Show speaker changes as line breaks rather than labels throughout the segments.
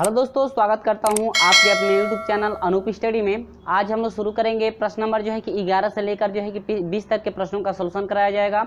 hello दोस्तों स्वागत करता हूं आपके अपने यूट्यूब चैनल अनूप स्टडी में आज हम लोग शुरू करेंगे प्रश्न नंबर जो है कि 11 से लेकर जो है कि 20 तक के प्रश्नों का सोल्यूशन कराया जाएगा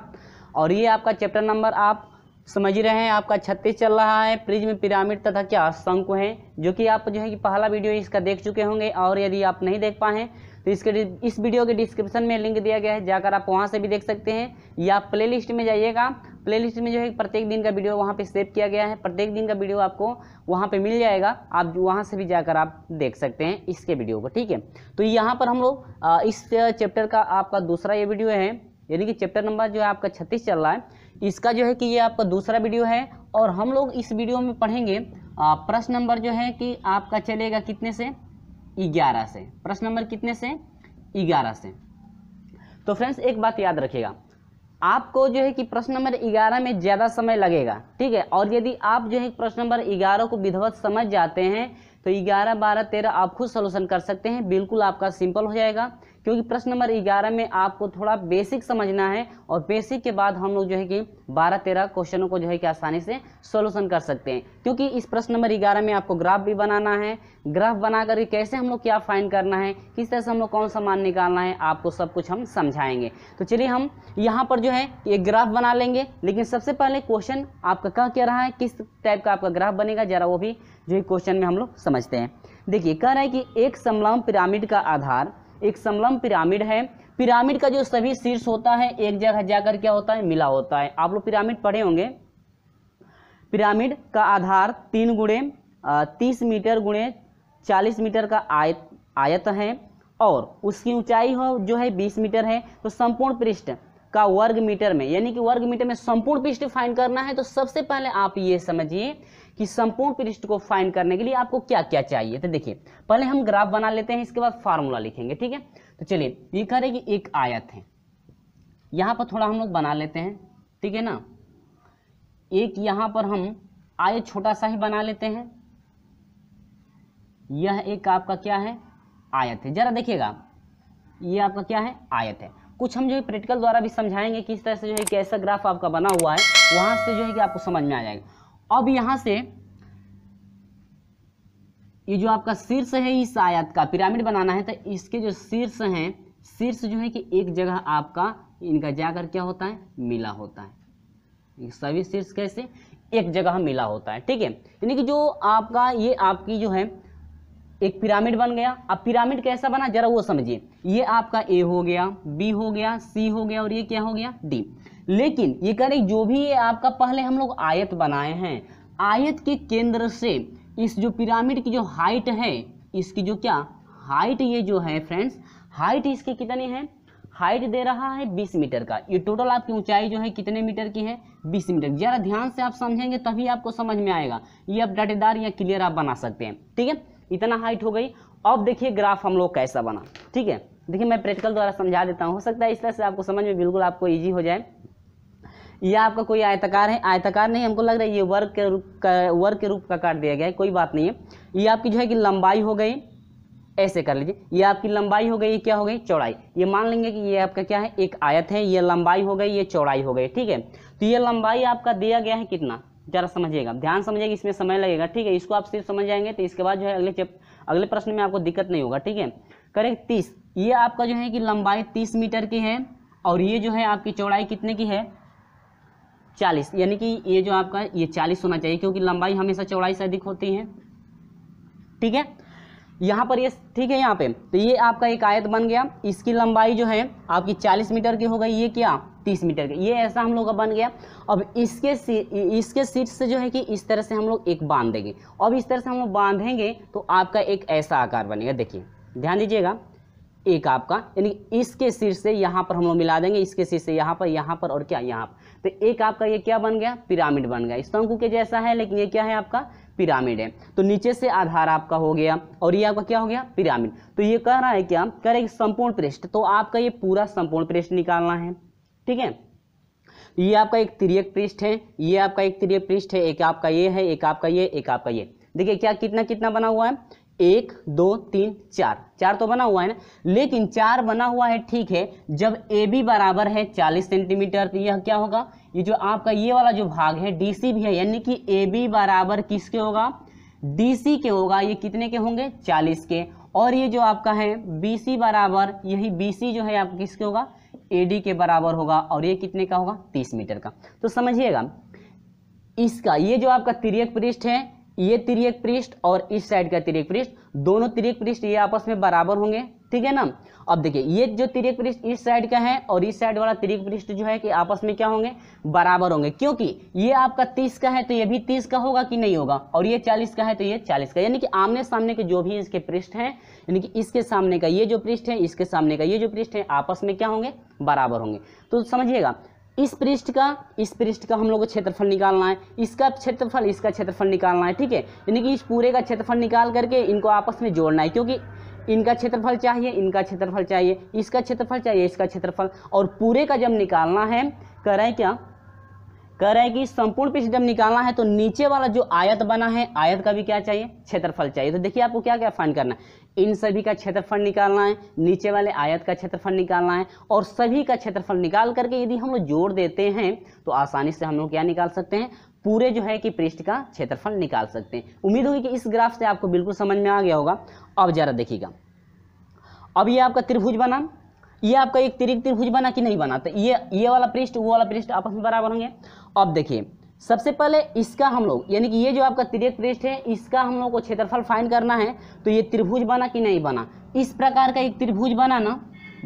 और ये आपका चैप्टर नंबर आप समझ रहे हैं आपका 36 चल रहा है प्रिज में पिरामिड तथा क्या शंकु हैं जो कि आप जो है कि पहला वीडियो इसका देख चुके होंगे और यदि आप नहीं देख पाए तो इसके इस वीडियो के डिस्क्रिप्शन में लिंक दिया गया है जाकर आप वहाँ से भी देख सकते हैं या प्लेलिस्ट में जाइएगा प्लेलिस्ट में जो है प्रत्येक दिन का वीडियो वहाँ पे सेव किया गया है प्रत्येक दिन का वीडियो आपको वहाँ पे मिल जाएगा आप वहाँ से भी जाकर आप देख सकते हैं इसके वीडियो को ठीक है तो यहाँ पर हम लोग इस चैप्टर का आपका दूसरा ये वीडियो है यानी कि चैप्टर नंबर जो है आपका छत्तीस चल रहा है इसका जो है कि ये आपका दूसरा वीडियो है और हम लोग इस वीडियो में पढ़ेंगे प्रश्न नंबर जो है कि आपका चलेगा कितने से ग्यारह से प्रश्न नंबर कितने से ग्यारह से तो फ्रेंड्स एक बात याद रखिएगा आपको जो है कि प्रश्न नंबर ग्यारह में ज़्यादा समय लगेगा ठीक है और यदि आप जो है प्रश्न नंबर ग्यारह को विधवत समझ जाते हैं तो ग्यारह बारह तेरह आप खुद सोल्यूशन कर सकते हैं बिल्कुल आपका सिंपल हो जाएगा क्योंकि प्रश्न नंबर ग्यारह में आपको थोड़ा बेसिक समझना है और बेसिक के बाद हम लोग जो है कि बारह तेरह क्वेश्चनों को जो है कि आसानी से सोल्यूशन कर सकते हैं क्योंकि इस प्रश्न नंबर ग्यारह में आपको ग्राफ भी बनाना है ग्राफ बना करके कैसे हम लोग क्या फाइन करना है किस तरह से हम लोग कौन सा मान निकालना है आपको सब कुछ हम समझाएंगे तो चलिए हम यहाँ पर जो है ये ग्राफ बना लेंगे लेकिन सबसे पहले क्वेश्चन आपका कह क्या रहा है किस टाइप का आपका ग्राफ बनेगा जरा वो भी जो है क्वेश्चन में हम लोग समझते हैं देखिए कह रहा है कि एक समलाम पिरामिड का आधार एक समलम पिरामिड है पिरामिड का जो सभी शीर्ष होता है एक जगह जाकर क्या होता है मिला होता है आप लोग पिरामिड पढ़े होंगे पिरामिड का आधार तीन गुणे तीस मीटर गुणे चालीस मीटर का आयत आयत है और उसकी ऊंचाई हो जो है बीस मीटर है तो संपूर्ण पृष्ठ का वर्ग मीटर में यानी कि वर्ग मीटर में संपूर्ण पृष्ठ फाइंड करना है तो सबसे पहले आप ये समझिए कि संपूर्ण पृष्ठ को फाइंड करने के लिए आपको क्या क्या चाहिए तो देखिए पहले हम ग्राफ बना लेते हैं इसके बाद फार्मूला लिखेंगे ठीक है तो चलिए ये कह रहे कि एक आयत है यहाँ पर थोड़ा हम लोग बना लेते हैं ठीक है ना एक यहाँ पर हम आयत छोटा सा ही बना लेते हैं यह एक आपका क्या है आयत है जरा देखिएगा ये आपका क्या है आयत है कुछ हम जो है प्रैक्टिकल द्वारा भी समझाएंगे किस तरह से जो है कैसा ग्राफ आपका बना हुआ है वहां से जो है कि आपको समझ में आ जाएगा अब यहां से ये जो आपका शीर्ष है इस आयत का पिरामिड बनाना है तो इसके जो शीर्ष हैं शीर्ष जो है कि एक जगह आपका इनका जाकर क्या होता है मिला होता है सभी शीर्ष कैसे एक जगह मिला होता है ठीक है यानी कि जो आपका ये आपकी जो है एक पिरामिड बन गया अब पिरामिड कैसा बना जरा वो समझिए ये आपका ए हो गया बी हो गया सी हो गया और ये क्या हो गया डी लेकिन ये कह रहे जो भी ये आपका पहले हम लोग आयत बनाए हैं आयत के केंद्र से इस जो पिरामिड की जो हाइट है इसकी जो क्या हाइट ये जो है फ्रेंड्स हाइट इसकी कितनी है हाइट दे रहा है 20 मीटर का ये टोटल आपकी ऊंचाई जो है कितने मीटर की है 20 मीटर ज़रा ध्यान से आप समझेंगे तभी आपको समझ में आएगा ये आप डटेदार या क्लियर आप बना सकते हैं ठीक है इतना हाइट हो गई अब देखिए ग्राफ हम लोग कैसा बना ठीक है देखिए मैं प्रैक्टिकल द्वारा समझा देता हूँ हो सकता है इस तरह से आपको समझ में बिल्कुल आपको ईजी हो जाए यह आपका कोई आयताकार है आयताकार नहीं हमको लग रहा है ये वर्ग के रूप का वर्ग के रूप का काट दिया गया है कोई बात नहीं है ये आपकी जो है कि लंबाई हो गई ऐसे कर लीजिए ये आपकी लंबाई हो गई ये क्या हो गई चौड़ाई ये मान लेंगे कि ये आपका क्या है एक आयत है ये लंबाई हो गई ये चौड़ाई हो गई ठीक है तो ये लंबाई आपका दिया गया है कितना जरा समझिएगा ध्यान समझिएगा इसमें समय लगेगा ठीक है इसको आप सिर्फ समझ जाएंगे तो इसके बाद जो है अगले अगले प्रश्न में आपको दिक्कत नहीं होगा ठीक है करेक्ट तीस ये आपका जो है कि लंबाई तीस मीटर की है और ये जो है आपकी चौड़ाई कितने की है चालीस यानी कि ये जो आपका ये चालीस होना चाहिए क्योंकि लंबाई हमेशा चौड़ाई से अधिक होती है ठीक है यहाँ पर ये ठीक है यहाँ पे तो ये आपका एक आयत बन गया इसकी लंबाई जो है आपकी चालीस मीटर की हो गई ये क्या तीस मीटर का ये ऐसा हम लोग का बन गया अब इसके इसके सीट से जो है कि इस तरह से हम लोग एक बांध देंगे अब इस तरह से हम लोग बांधेंगे तो आपका एक ऐसा आकार बनेगा देखिए ध्यान दीजिएगा एक आपका यानी इसके सिर से यहाँ पर हम लोग मिला देंगे इसके सिर से यहाँ पर यहाँ पर और क्या यहाँ पर तो एक आपका ये क्या बन गया पिरामिड बन गया शंकु के जैसा है लेकिन ये क्या है आपका पिरामिड है तो नीचे से आधार आपका हो गया और ये आपका क्या हो गया पिरामिड तो ये कह रहा है क्या कह रहा संपूर्ण पृष्ठ तो आपका ये पूरा संपूर्ण पृष्ठ निकालना है ठीक है ये आपका एक तिरक पृष्ठ है ये आपका एक तिरक पृष्ठ है एक आपका ये है एक आपका ये एक आपका ये देखिए क्या कितना कितना बना हुआ है एक दो तीन चार चार तो बना हुआ है ना लेकिन चार बना हुआ है ठीक है जब ए बी बराबर है चालीस सेंटीमीटर तो यह क्या होगा ये जो आपका ये वाला जो भाग है डी सी भी है यानी कि ए बी बराबर किसके होगा डी सी के होगा ये कितने के होंगे चालीस के और ये जो आपका है बी सी बराबर यही बी सी जो है आपका किसके होगा ए डी के बराबर होगा और ये कितने का होगा तीस मीटर का तो समझिएगा इसका ये जो आपका तिरक पृष्ठ है ये तिरक पृष्ठ और इस साइड का तिरक पृष्ठ दोनों तिरक पृष्ठ ये आपस में बराबर होंगे ठीक है ना अब देखिए ये जो तिरक पृष्ठ इस साइड का है और इस साइड वाला तिरक पृष्ठ जो है कि आपस में क्या होंगे बराबर होंगे क्योंकि ये आपका तीस का है तो ये भी तीस का होगा कि नहीं होगा और ये चालीस का है तो ये चालीस का यानी कि आमने सामने के जो भी इसके पृष्ठ हैं यानी कि इसके सामने का ये जो पृष्ठ है इसके सामने का ये जो पृष्ठ है आपस में क्या होंगे बराबर होंगे तो समझिएगा इस पृष्ठ का इस पृष्ठ का हम लोग को क्षेत्रफल निकालना है इसका क्षेत्रफल इसका क्षेत्रफल निकालना है ठीक है यानी कि इस पूरे का क्षेत्रफल निकाल करके इनको आपस में जोड़ना है क्योंकि इनका क्षेत्रफल चाहिए इनका क्षेत्रफल चाहिए इसका क्षेत्रफल चाहिए इसका क्षेत्रफल और पूरे का जब निकालना है कह रहे हैं क्या कह रहे हैं कि संपूर्ण पृष्ठ जब निकालना है तो नीचे वाला जो आयत बना है आयत का भी क्या चाहिए क्षेत्रफल चाहिए तो देखिए आपको क्या क्या फाइंड करना है इन सभी का क्षेत्रफल निकालना है नीचे वाले आयत का क्षेत्रफल निकालना है और सभी का क्षेत्रफल निकाल करके यदि हम लोग जोड़ देते हैं तो आसानी से हम लोग क्या निकाल सकते हैं पूरे जो है कि पृष्ठ का क्षेत्रफल निकाल सकते हैं उम्मीद होगी कि इस ग्राफ से आपको बिल्कुल समझ में आ गया होगा अब ज़रा देखिएगा अब ये आपका त्रिभुज बना ये आपका एक त्रिक त्रिभुज बना कि नहीं बना तो ये ये वाला पृष्ठ वो वाला पृष्ठ आपस में बराबर होंगे अब देखिए सबसे पहले इसका हम लोग यानी कि ये जो आपका तिरक पृष्ठ है इसका हम लोग को क्षेत्रफल फाइन करना है तो ये त्रिभुज बना कि नहीं बना इस प्रकार का एक त्रिभुज बना ना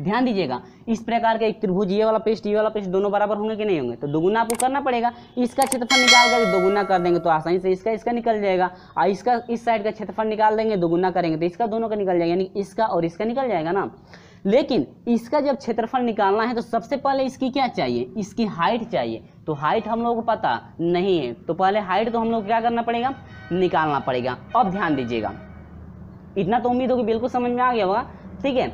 ध्यान दीजिएगा इस प्रकार का एक त्रिभुज ये वाला पेस्ट ये वाला पेस्ट दोनों बराबर होंगे कि नहीं होंगे तो दोगुना आपको करना पड़ेगा इसका क्षेत्रफल निकाल देंगे दोगुना कर देंगे तो आसानी से इसका इसका निकल जाएगा और इसका इस साइड का क्षेत्रफल निकाल देंगे दोगुना करेंगे तो इसका दोनों का निकल जाएगा यानी इसका और इसका निकल जाएगा ना लेकिन इसका जब क्षेत्रफल निकालना है तो सबसे पहले इसकी क्या चाहिए इसकी हाइट चाहिए तो हाइट हम लोगों को पता नहीं है तो पहले हाइट तो हम लोग क्या करना पड़ेगा निकालना पड़ेगा अब ध्यान दीजिएगा इतना तो उम्मीद होगी बिल्कुल समझ में आ गया होगा ठीक है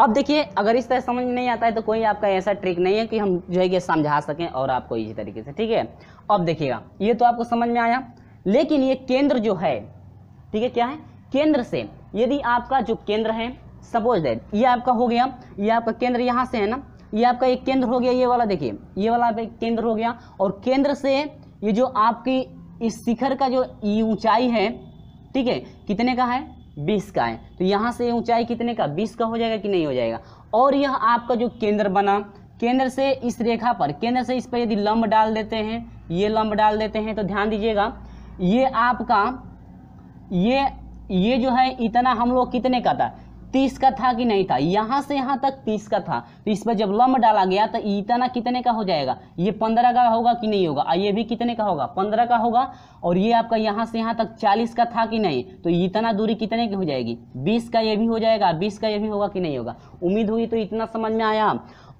अब देखिए अगर इस तरह समझ में नहीं आता है तो कोई आपका ऐसा ट्रिक नहीं है कि हम जो है कि समझा सकें और आपको इसी तरीके से ठीक है अब देखिएगा ये तो आपको समझ में आया लेकिन ये केंद्र जो है ठीक है क्या है केंद्र से यदि आपका जो केंद्र है सपोज दैट ये आपका हो गया ये आपका केंद्र यहाँ से है ना ये आपका एक केंद्र हो गया ये वाला देखिए ये वाला आपका केंद्र हो गया और केंद्र से ये जो आपकी इस शिखर का जो ऊंचाई है ठीक है कितने का है बीस का है तो यहाँ से ऊंचाई कितने का बीस का हो जाएगा कि नहीं हो जाएगा और यह आपका जो केंद्र बना केंद्र से इस रेखा पर केंद्र से इस पर यदि लंब डाल देते हैं ये लंब डाल देते हैं तो ध्यान दीजिएगा ये आपका ये ये जो है इतना हम लोग कितने का था 30 का था कि नहीं था यहाँ से यहाँ तक तीस का था तो इस पर जब लम्ब डाला गया तो इतना कितने का हो जाएगा ये पंद्रह का होगा कि नहीं होगा ये भी कितने का होगा पंद्रह का होगा और ये आपका यहाँ से यहाँ तक चालीस का था कि नहीं तो इतना दूरी कितने की हो जाएगी बीस का ये भी हो जाएगा बीस का ये भी होगा कि नहीं होगा उम्मीद हुई तो इतना समझ में आया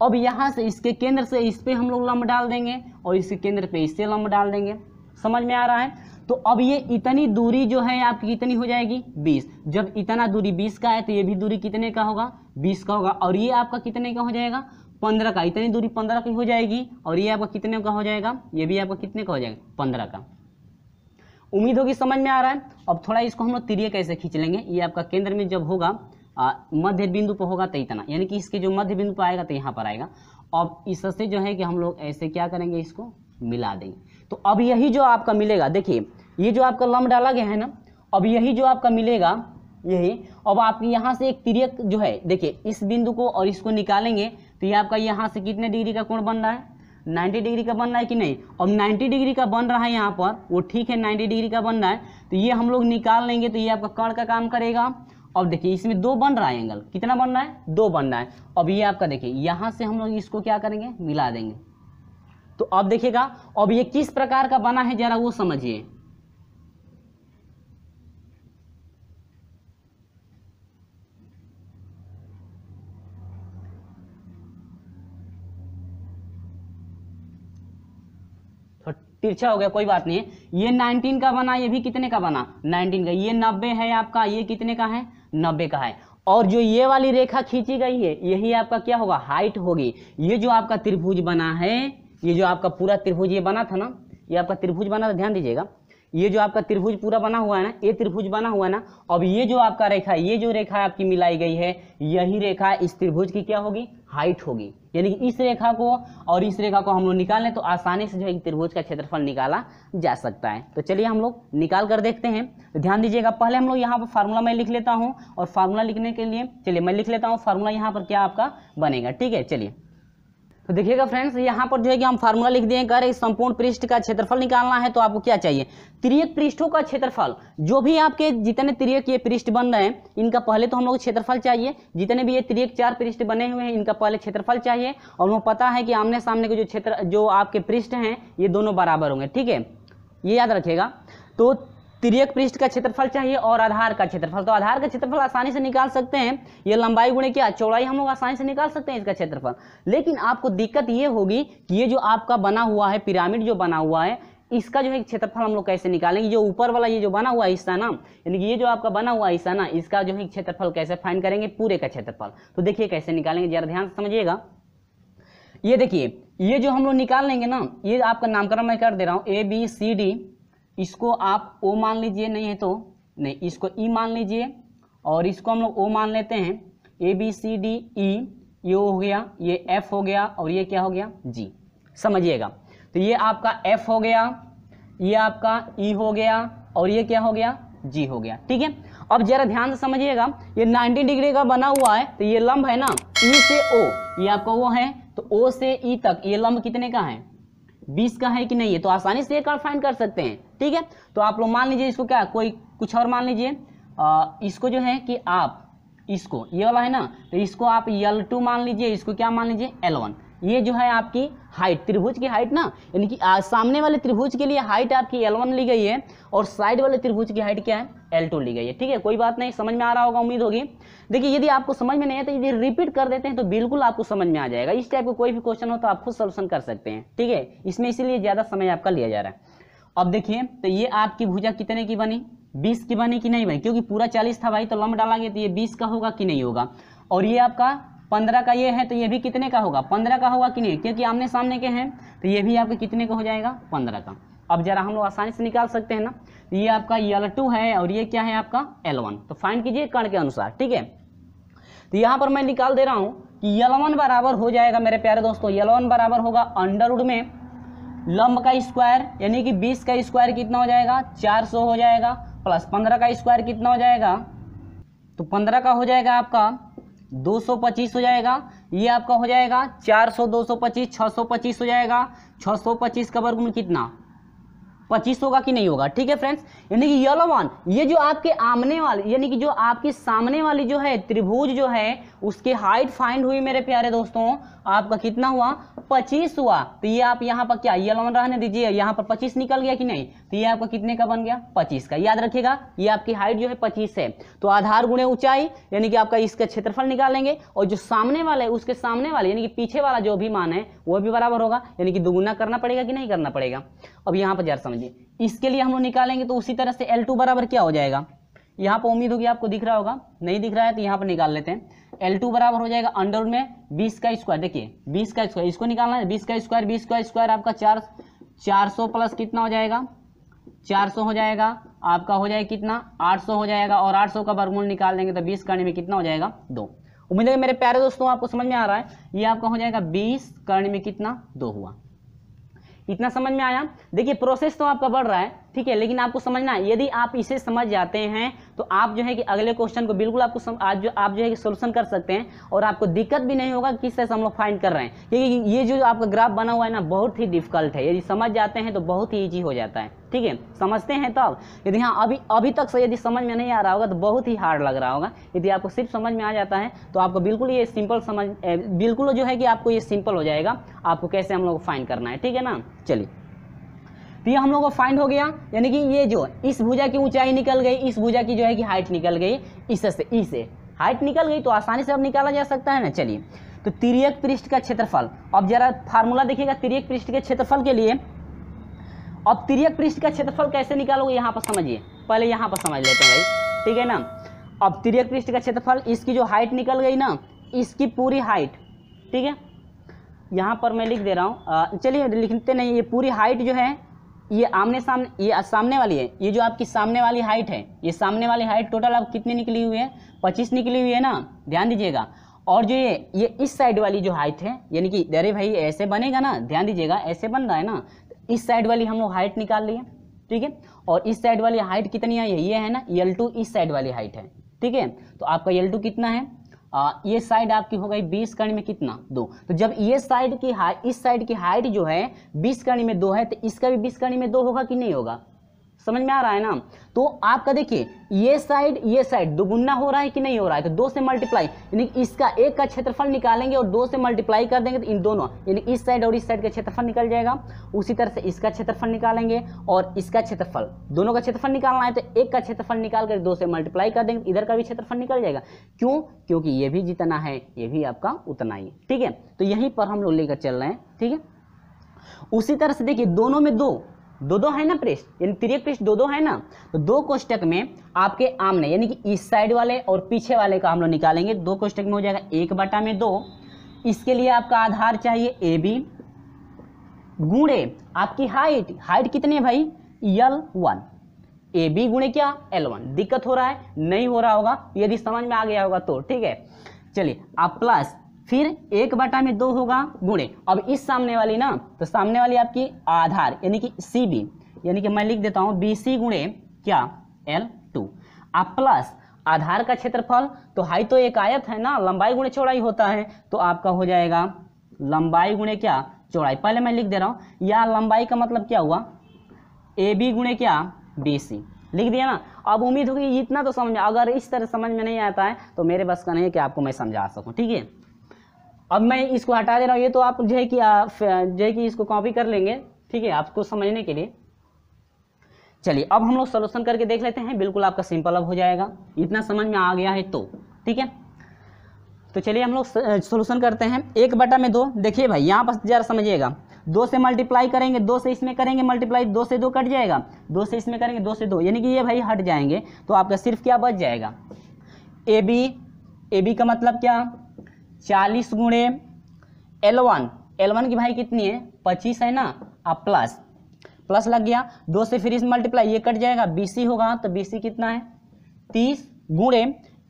अब यहाँ से इसके केंद्र से इस पर हम लोग लम्ब डाल देंगे और इसके केंद्र पर इससे लम्ब डाल देंगे समझ में आ रहा है तो अब ये इतनी दूरी जो है आपकी कितनी हो जाएगी 20 जब इतना दूरी 20 का है तो ये भी दूरी कितने का होगा 20 का होगा और ये आपका कितने का हो जाएगा 15 का इतनी दूरी 15 की हो जाएगी और ये आपका कितने का हो जाएगा ये भी आपका कितने का हो जाएगा पंद्रह का उम्मीद होगी समझ में आ रहा है अब थोड़ा इसको हम लोग तिरिय कैसे खींच लेंगे ये आपका केंद्र में जब होगा मध्य बिंदु पर होगा तो इतना यानी कि इसके जो मध्य बिंदु पर आएगा तो यहाँ पर आएगा अब इससे जो है कि हम लोग ऐसे क्या करेंगे इसको मिला देंगे तो अब यही जो आपका मिलेगा देखिए ये जो आपका लम डाला गया है ना अब यही जो आपका मिलेगा यही अब आप यहाँ से एक तिरक जो है देखिए इस बिंदु को और इसको निकालेंगे तो ये आपका यहाँ से कितने डिग्री का कोण बन रहा है 90 डिग्री का बन रहा है कि नहीं अब 90 डिग्री का बन रहा है यहाँ पर वो ठीक है 90 डिग्री का बन रहा है तो ये हम लोग निकाल लेंगे तो ये आपका कण का काम करेगा अब देखिए इसमें दो बन रहा है एंगल कितना बन रहा है दो बन रहा है अब ये आपका देखिए यहाँ से हम लोग इसको क्या करेंगे मिला देंगे तो अब देखिएगा अब ये किस प्रकार का बना है जरा वो समझिए तिरछा हो गया कोई बात नहीं है ये 19 का बना ये भी कितने का बना 19 का ये 90 है आपका ये कितने का है 90 का है और जो ये वाली रेखा खींची गई है यही आपका क्या होगा हाइट होगी ये जो आपका त्रिभुज बना है ये जो आपका पूरा त्रिभुज ये बना था ना ये आपका त्रिभुज बना था ध्यान दीजिएगा ये जो आपका त्रिभुज पूरा बना हुआ है ना ये त्रिभुज बना हुआ है ना अब ये जो आपका रेखा है ये जो रेखा आपकी मिलाई गई है यही रेखा इस त्रिभुज की क्या होगी हाइट होगी यानी कि इस रेखा को और इस रेखा को हम लोग निकाल लें तो आसानी से जो है त्रिभुज का क्षेत्रफल निकाला जा सकता है तो चलिए हम लोग निकाल कर देखते हैं ध्यान दीजिएगा पहले हम लोग यहाँ पर फार्मूला मैं लिख लेता हूँ और फार्मूला लिखने के लिए चलिए मैं लिख लेता हूँ फार्मूला यहाँ पर क्या आपका बनेगा ठीक है चलिए तो देखिएगा फ्रेंड्स यहाँ पर जो है कि हम फार्मूला लिख दिए कह रहे संपूर्ण पृष्ठ का क्षेत्रफल निकालना है तो आपको क्या चाहिए त्रियक पृष्ठों का क्षेत्रफल जो भी आपके जितने त्रियक ये पृष्ठ बन रहे हैं इनका पहले तो हम लोग क्षेत्रफल चाहिए जितने भी ये त्रियक चार पृष्ठ बने हुए हैं इनका पहले क्षेत्रफल चाहिए और वो पता है कि आमने सामने के जो क्षेत्र जो आपके पृष्ठ हैं ये दोनों बराबर होंगे ठीक है ये याद रखेगा तो तिरक पृष्ठ का क्षेत्रफल चाहिए और आधार का क्षेत्रफल तो आधार का क्षेत्रफल आसानी से निकाल सकते हैं ये लंबाई गुणे क्या चौड़ाई हम लोग आसानी से निकाल सकते हैं इसका क्षेत्रफल लेकिन आपको दिक्कत ये होगी कि ये जो आपका बना हुआ है पिरामिड जो बना हुआ है इसका जो है क्षेत्रफल हम लोग कैसे निकालेंगे जो ऊपर वाला ये जो बना हुआ हिस्सा ना यानी कि ये जो आपका बना हुआ हिस्सा ना इसका जो है क्षेत्रफल कैसे फाइन करेंगे पूरे का क्षेत्रफल तो देखिए कैसे निकालेंगे जरा ध्यान से समझिएगा ये देखिए ये जो हम लोग निकाल लेंगे ना ये आपका नामकरण मैं कर दे रहा हूँ ए बी सी डी इसको आप ओ मान लीजिए नहीं है तो नहीं इसको ई e मान लीजिए और इसको हम लोग ओ मान लेते हैं A B C D E ये हो गया ये एफ हो गया और ये क्या हो गया जी समझिएगा तो ये आपका एफ हो गया ये आपका ई e हो गया और ये क्या हो गया जी हो गया ठीक है अब जरा ध्यान से समझिएगा ये 90 डिग्री का बना हुआ है तो ये लंब है ना ई e से ओ ये आपका वो है तो ओ से ई e तक ये लंब कितने का है 20 का है कि नहीं है तो आसानी से एक और फाइंड कर सकते हैं ठीक है तो आप लोग मान लीजिए इसको क्या कोई कुछ और मान लीजिए इसको जो है कि आप इसको ये वाला है ना तो इसको आप यल टू मान लीजिए इसको क्या मान लीजिए एल वन ये जो है आपकी हाइट त्रिभुज की हाइट ना यानी कि सामने वाले त्रिभुज के लिए हाइट आपकी एल वन ली गई है और साइड वाले त्रिभुज की हाइट क्या है एल टू ली गई है ठीक है कोई बात नहीं समझ में आ रहा होगा उम्मीद होगी देखिए यदि आपको समझ में नहीं आता यदि रिपीट कर देते हैं तो बिल्कुल आपको समझ में आ जाएगा इस टाइप का को कोई भी क्वेश्चन हो तो आप खुद सोल्यूशन कर सकते हैं ठीक है इसमें इसीलिए ज़्यादा समय आपका लिया जा रहा है अब देखिए तो ये आपकी भुजा कितने की बनी बीस की बनी कि नहीं बनी क्योंकि पूरा चालीस था भाई तो लम्ब डालेंगे तो ये बीस का होगा कि नहीं होगा और ये आपका पंद्रह का ये है तो ये भी कितने का होगा पंद्रह का होगा कि नहीं क्योंकि आमने सामने के हैं तो ये भी आपके कितने का हो जाएगा पंद्रह का अब जरा हम लोग आसानी से निकाल सकते हैं ना तो ये आपका एल टू है और ये क्या है आपका एल वन तो फाइन कीजिए कर्ण के अनुसार ठीक है तो यहाँ पर मैं निकाल दे रहा हूँ कि एल वन बराबर हो जाएगा मेरे प्यारे दोस्तों एल वन बराबर होगा अंडरवुड में लंब का स्क्वायर यानी कि बीस का स्क्वायर कितना हो जाएगा चार सौ हो जाएगा प्लस पंद्रह का स्क्वायर कितना हो जाएगा तो पंद्रह का हो जाएगा आपका दो सौ पच्चीस हो जाएगा ये आपका हो जाएगा चार सौ दो सौ पच्चीस सौ पच्चीस हो जाएगा 625 सौ पच्चीस का वर्गमूल कितना पच्चीस होगा कि नहीं होगा ठीक है फ्रेंड्स यानी कि येलो वन ये जो आपके आमने वाले यानी कि जो आपके सामने वाली जो है त्रिभुज जो है उसके हाइट फाइंड हुई मेरे प्यारे दोस्तों आपका कितना हुआ पच्चीस हुआ तो ये आप यहाँ पर क्या येलो वन रहने दीजिए यहाँ पर पच्चीस निकल गया कि नहीं तो ये आपका कितने का बन गया पच्चीस का याद रखिएगा ये आपकी हाइट जो है पच्चीस है तो आधार गुणे ऊंचाई यानी कि आपका इसका क्षेत्रफल निकालेंगे और जो सामने वाला है उसके सामने वाले यानी कि पीछे वाला जो भी मान है वो भी बराबर होगा यानी कि दुगुना करना पड़ेगा कि नहीं करना पड़ेगा अब यहाँ पर जरा समझिए इसके लिए हम लोग निकालेंगे तो उसी तरह से एल टू बराबर क्या हो जाएगा यहाँ पर उम्मीद होगी आपको दिख रहा होगा नहीं दिख रहा है तो यहाँ पर निकाल लेते हैं एल टू बराबर हो जाएगा अंडर में बीस का स्क्वायर देखिए बीस का स्क्वायर इसको निकालना है बीस का स्क्वायर बीस का स्क्वायर आपका चार चार सौ प्लस कितना हो जाएगा चार सौ हो जाएगा आपका हो जाएगा कितना आठ सौ हो जाएगा और आठ सौ का वर्गमूल निकाल देंगे तो बीस करने में कितना हो जाएगा दो उम्मीद है मेरे प्यारे दोस्तों आपको समझ में आ रहा है ये आपका हो जाएगा बीस करने में कितना दो हुआ इतना समझ में आया देखिए प्रोसेस तो आपका बढ़ रहा है ठीक है लेकिन आपको समझना यदि आप इसे समझ जाते हैं तो आप जो है कि अगले क्वेश्चन को बिल्कुल आपको सम, आज जो आप जो है कि सोल्यूशन कर सकते हैं और आपको दिक्कत भी नहीं होगा किस तरह से हम लोग फाइंड कर रहे हैं क्योंकि ये जो आपका ग्राफ बना हुआ है ना बहुत ही डिफिकल्ट है यदि समझ जाते हैं तो बहुत ही ईजी हो जाता है ठीक है समझते हैं तब तो यदि हाँ अभी अभी तक से यदि समझ में नहीं आ रहा होगा तो बहुत ही हार्ड लग रहा होगा यदि आपको सिर्फ समझ में आ जाता है तो आपको बिल्कुल ये सिंपल समझ बिल्कुल जो है कि आपको ये सिंपल हो जाएगा आपको कैसे हम लोग फाइंड करना है ठीक है ना चलिए तो ये हम लोग को फाइंड हो गया यानी कि ये जो इस भुजा की ऊंचाई निकल गई इस भुजा की जो है कि हाइट निकल गई इससे इसे हाइट निकल गई तो आसानी से अब निकाला जा सकता है ना चलिए तो तिरक पृष्ठ का क्षेत्रफल अब जरा फार्मूला देखिएगा तिरक पृष्ठ के क्षेत्रफल के लिए अब तिरक पृष्ठ का क्षेत्रफल कैसे निकालोगे यहाँ पर समझिए पहले यहाँ पर समझ लेते हैं भाई ठीक है ना अब तिरक पृष्ठ का क्षेत्रफल इसकी जो हाइट निकल गई ना इसकी पूरी हाइट ठीक है यहाँ पर मैं लिख दे रहा हूँ चलिए लिखते नहीं ये पूरी हाइट जो है ये आमने सामने ये सामने वाली है ये जो आपकी सामने वाली हाइट है ये सामने वाली हाइट टोटल आप कितनी निकली हुई है पच्चीस निकली हुई है ना ध्यान दीजिएगा और जो ये ये इस साइड वाली जो हाइट है यानी कि अरे भाई ऐसे बनेगा ना ध्यान दीजिएगा ऐसे बन रहा है ना इस साइड वाली हम लोग हाइट निकाल लिए ठीक है और इस साइड वाली हाइट कितनी है ये है ना यल इस साइड वाली हाइट है ठीक है तो आपका यल कितना है आ, ये साइड आपकी हो गई बीस कर्ण में कितना दो तो जब ये साइड की इस साइड की हाइट जो है बीस कर्ण में दो है तो इसका भी बीस कर्ण में दो होगा कि नहीं होगा समझ में आ रहा है ना तो आपका देखिए ये साइड ये साइड दोगुना हो रहा है कि नहीं हो रहा है तो दो से मल्टीप्लाई यानी इसका एक का क्षेत्रफल निकालेंगे और दो से मल्टीप्लाई कर देंगे तो इन दोनों यानी इस साइड और इस साइड का क्षेत्रफल निकल जाएगा उसी तरह से इसका क्षेत्रफल निकालेंगे और इसका क्षेत्रफल दोनों का क्षेत्रफल निकालना है तो एक का क्षेत्रफल निकाल कर दो से मल्टीप्लाई कर देंगे तो इधर का भी क्षेत्रफल निकल जाएगा क्यों क्योंकि ये भी जितना है ये भी आपका उतना ही ठीक है तो यहीं पर हम लोग लेकर चल रहे हैं ठीक है उसी तरह से देखिए दोनों में दो दो दो है ना पृष्ठ यानी तिरक पृष्ठ दो दो है ना तो दो कोष्टक में आपके आमने यानी कि इस साइड वाले और पीछे वाले का हम लोग निकालेंगे दो कोष्टक में हो जाएगा एक बटा में दो इसके लिए आपका आधार चाहिए ए बी गुणे आपकी हाइट हाइट कितनी है भाई यल वन ए बी गुणे क्या एल वन दिक्कत हो रहा है नहीं हो रहा होगा यदि समझ में आ गया होगा तो ठीक है चलिए आप प्लस फिर एक बटा में दो होगा गुणे अब इस सामने वाली ना तो सामने वाली आपकी आधार यानी कि सी बी यानी कि मैं लिख देता हूं बी सी गुणे क्या एल टू आप प्लस आधार का क्षेत्रफल तो हाई तो एक आयत है ना लंबाई गुणे चौड़ाई होता है तो आपका हो जाएगा लंबाई गुणे क्या चौड़ाई पहले मैं लिख दे रहा हूं या लंबाई का मतलब क्या हुआ ए बी गुणे क्या बी सी लिख दिया ना अब उम्मीद होगी इतना तो समझ में अगर इस तरह समझ में नहीं आता है तो मेरे बस का नहीं है कि आपको मैं समझा सकूं ठीक है अब मैं इसको हटा दे रहा हूँ ये तो आप जो है कि जो है कि इसको कॉपी कर लेंगे ठीक है आपको समझने के लिए चलिए अब हम लोग सोल्यूशन करके देख लेते हैं बिल्कुल आपका सिंपल अब हो जाएगा इतना समझ में आ गया है तो ठीक है तो चलिए हम लोग सोल्यूशन करते हैं एक बटा में दो देखिए भाई यहाँ पर ज़रा समझिएगा दो से मल्टीप्लाई करेंगे दो से इसमें करेंगे मल्टीप्लाई दो से दो कट जाएगा दो से इसमें करेंगे दो से दो यानी कि ये भाई हट जाएंगे तो आपका सिर्फ क्या बच जाएगा ए बी ए बी का मतलब क्या चालीस गुणे एल वन एल वन की भाई कितनी है पच्चीस है ना अब प्लस प्लस लग गया दो से फिर इस मल्टीप्लाई ये कट जाएगा बी सी होगा तो बी सी कितना है तीस गुणे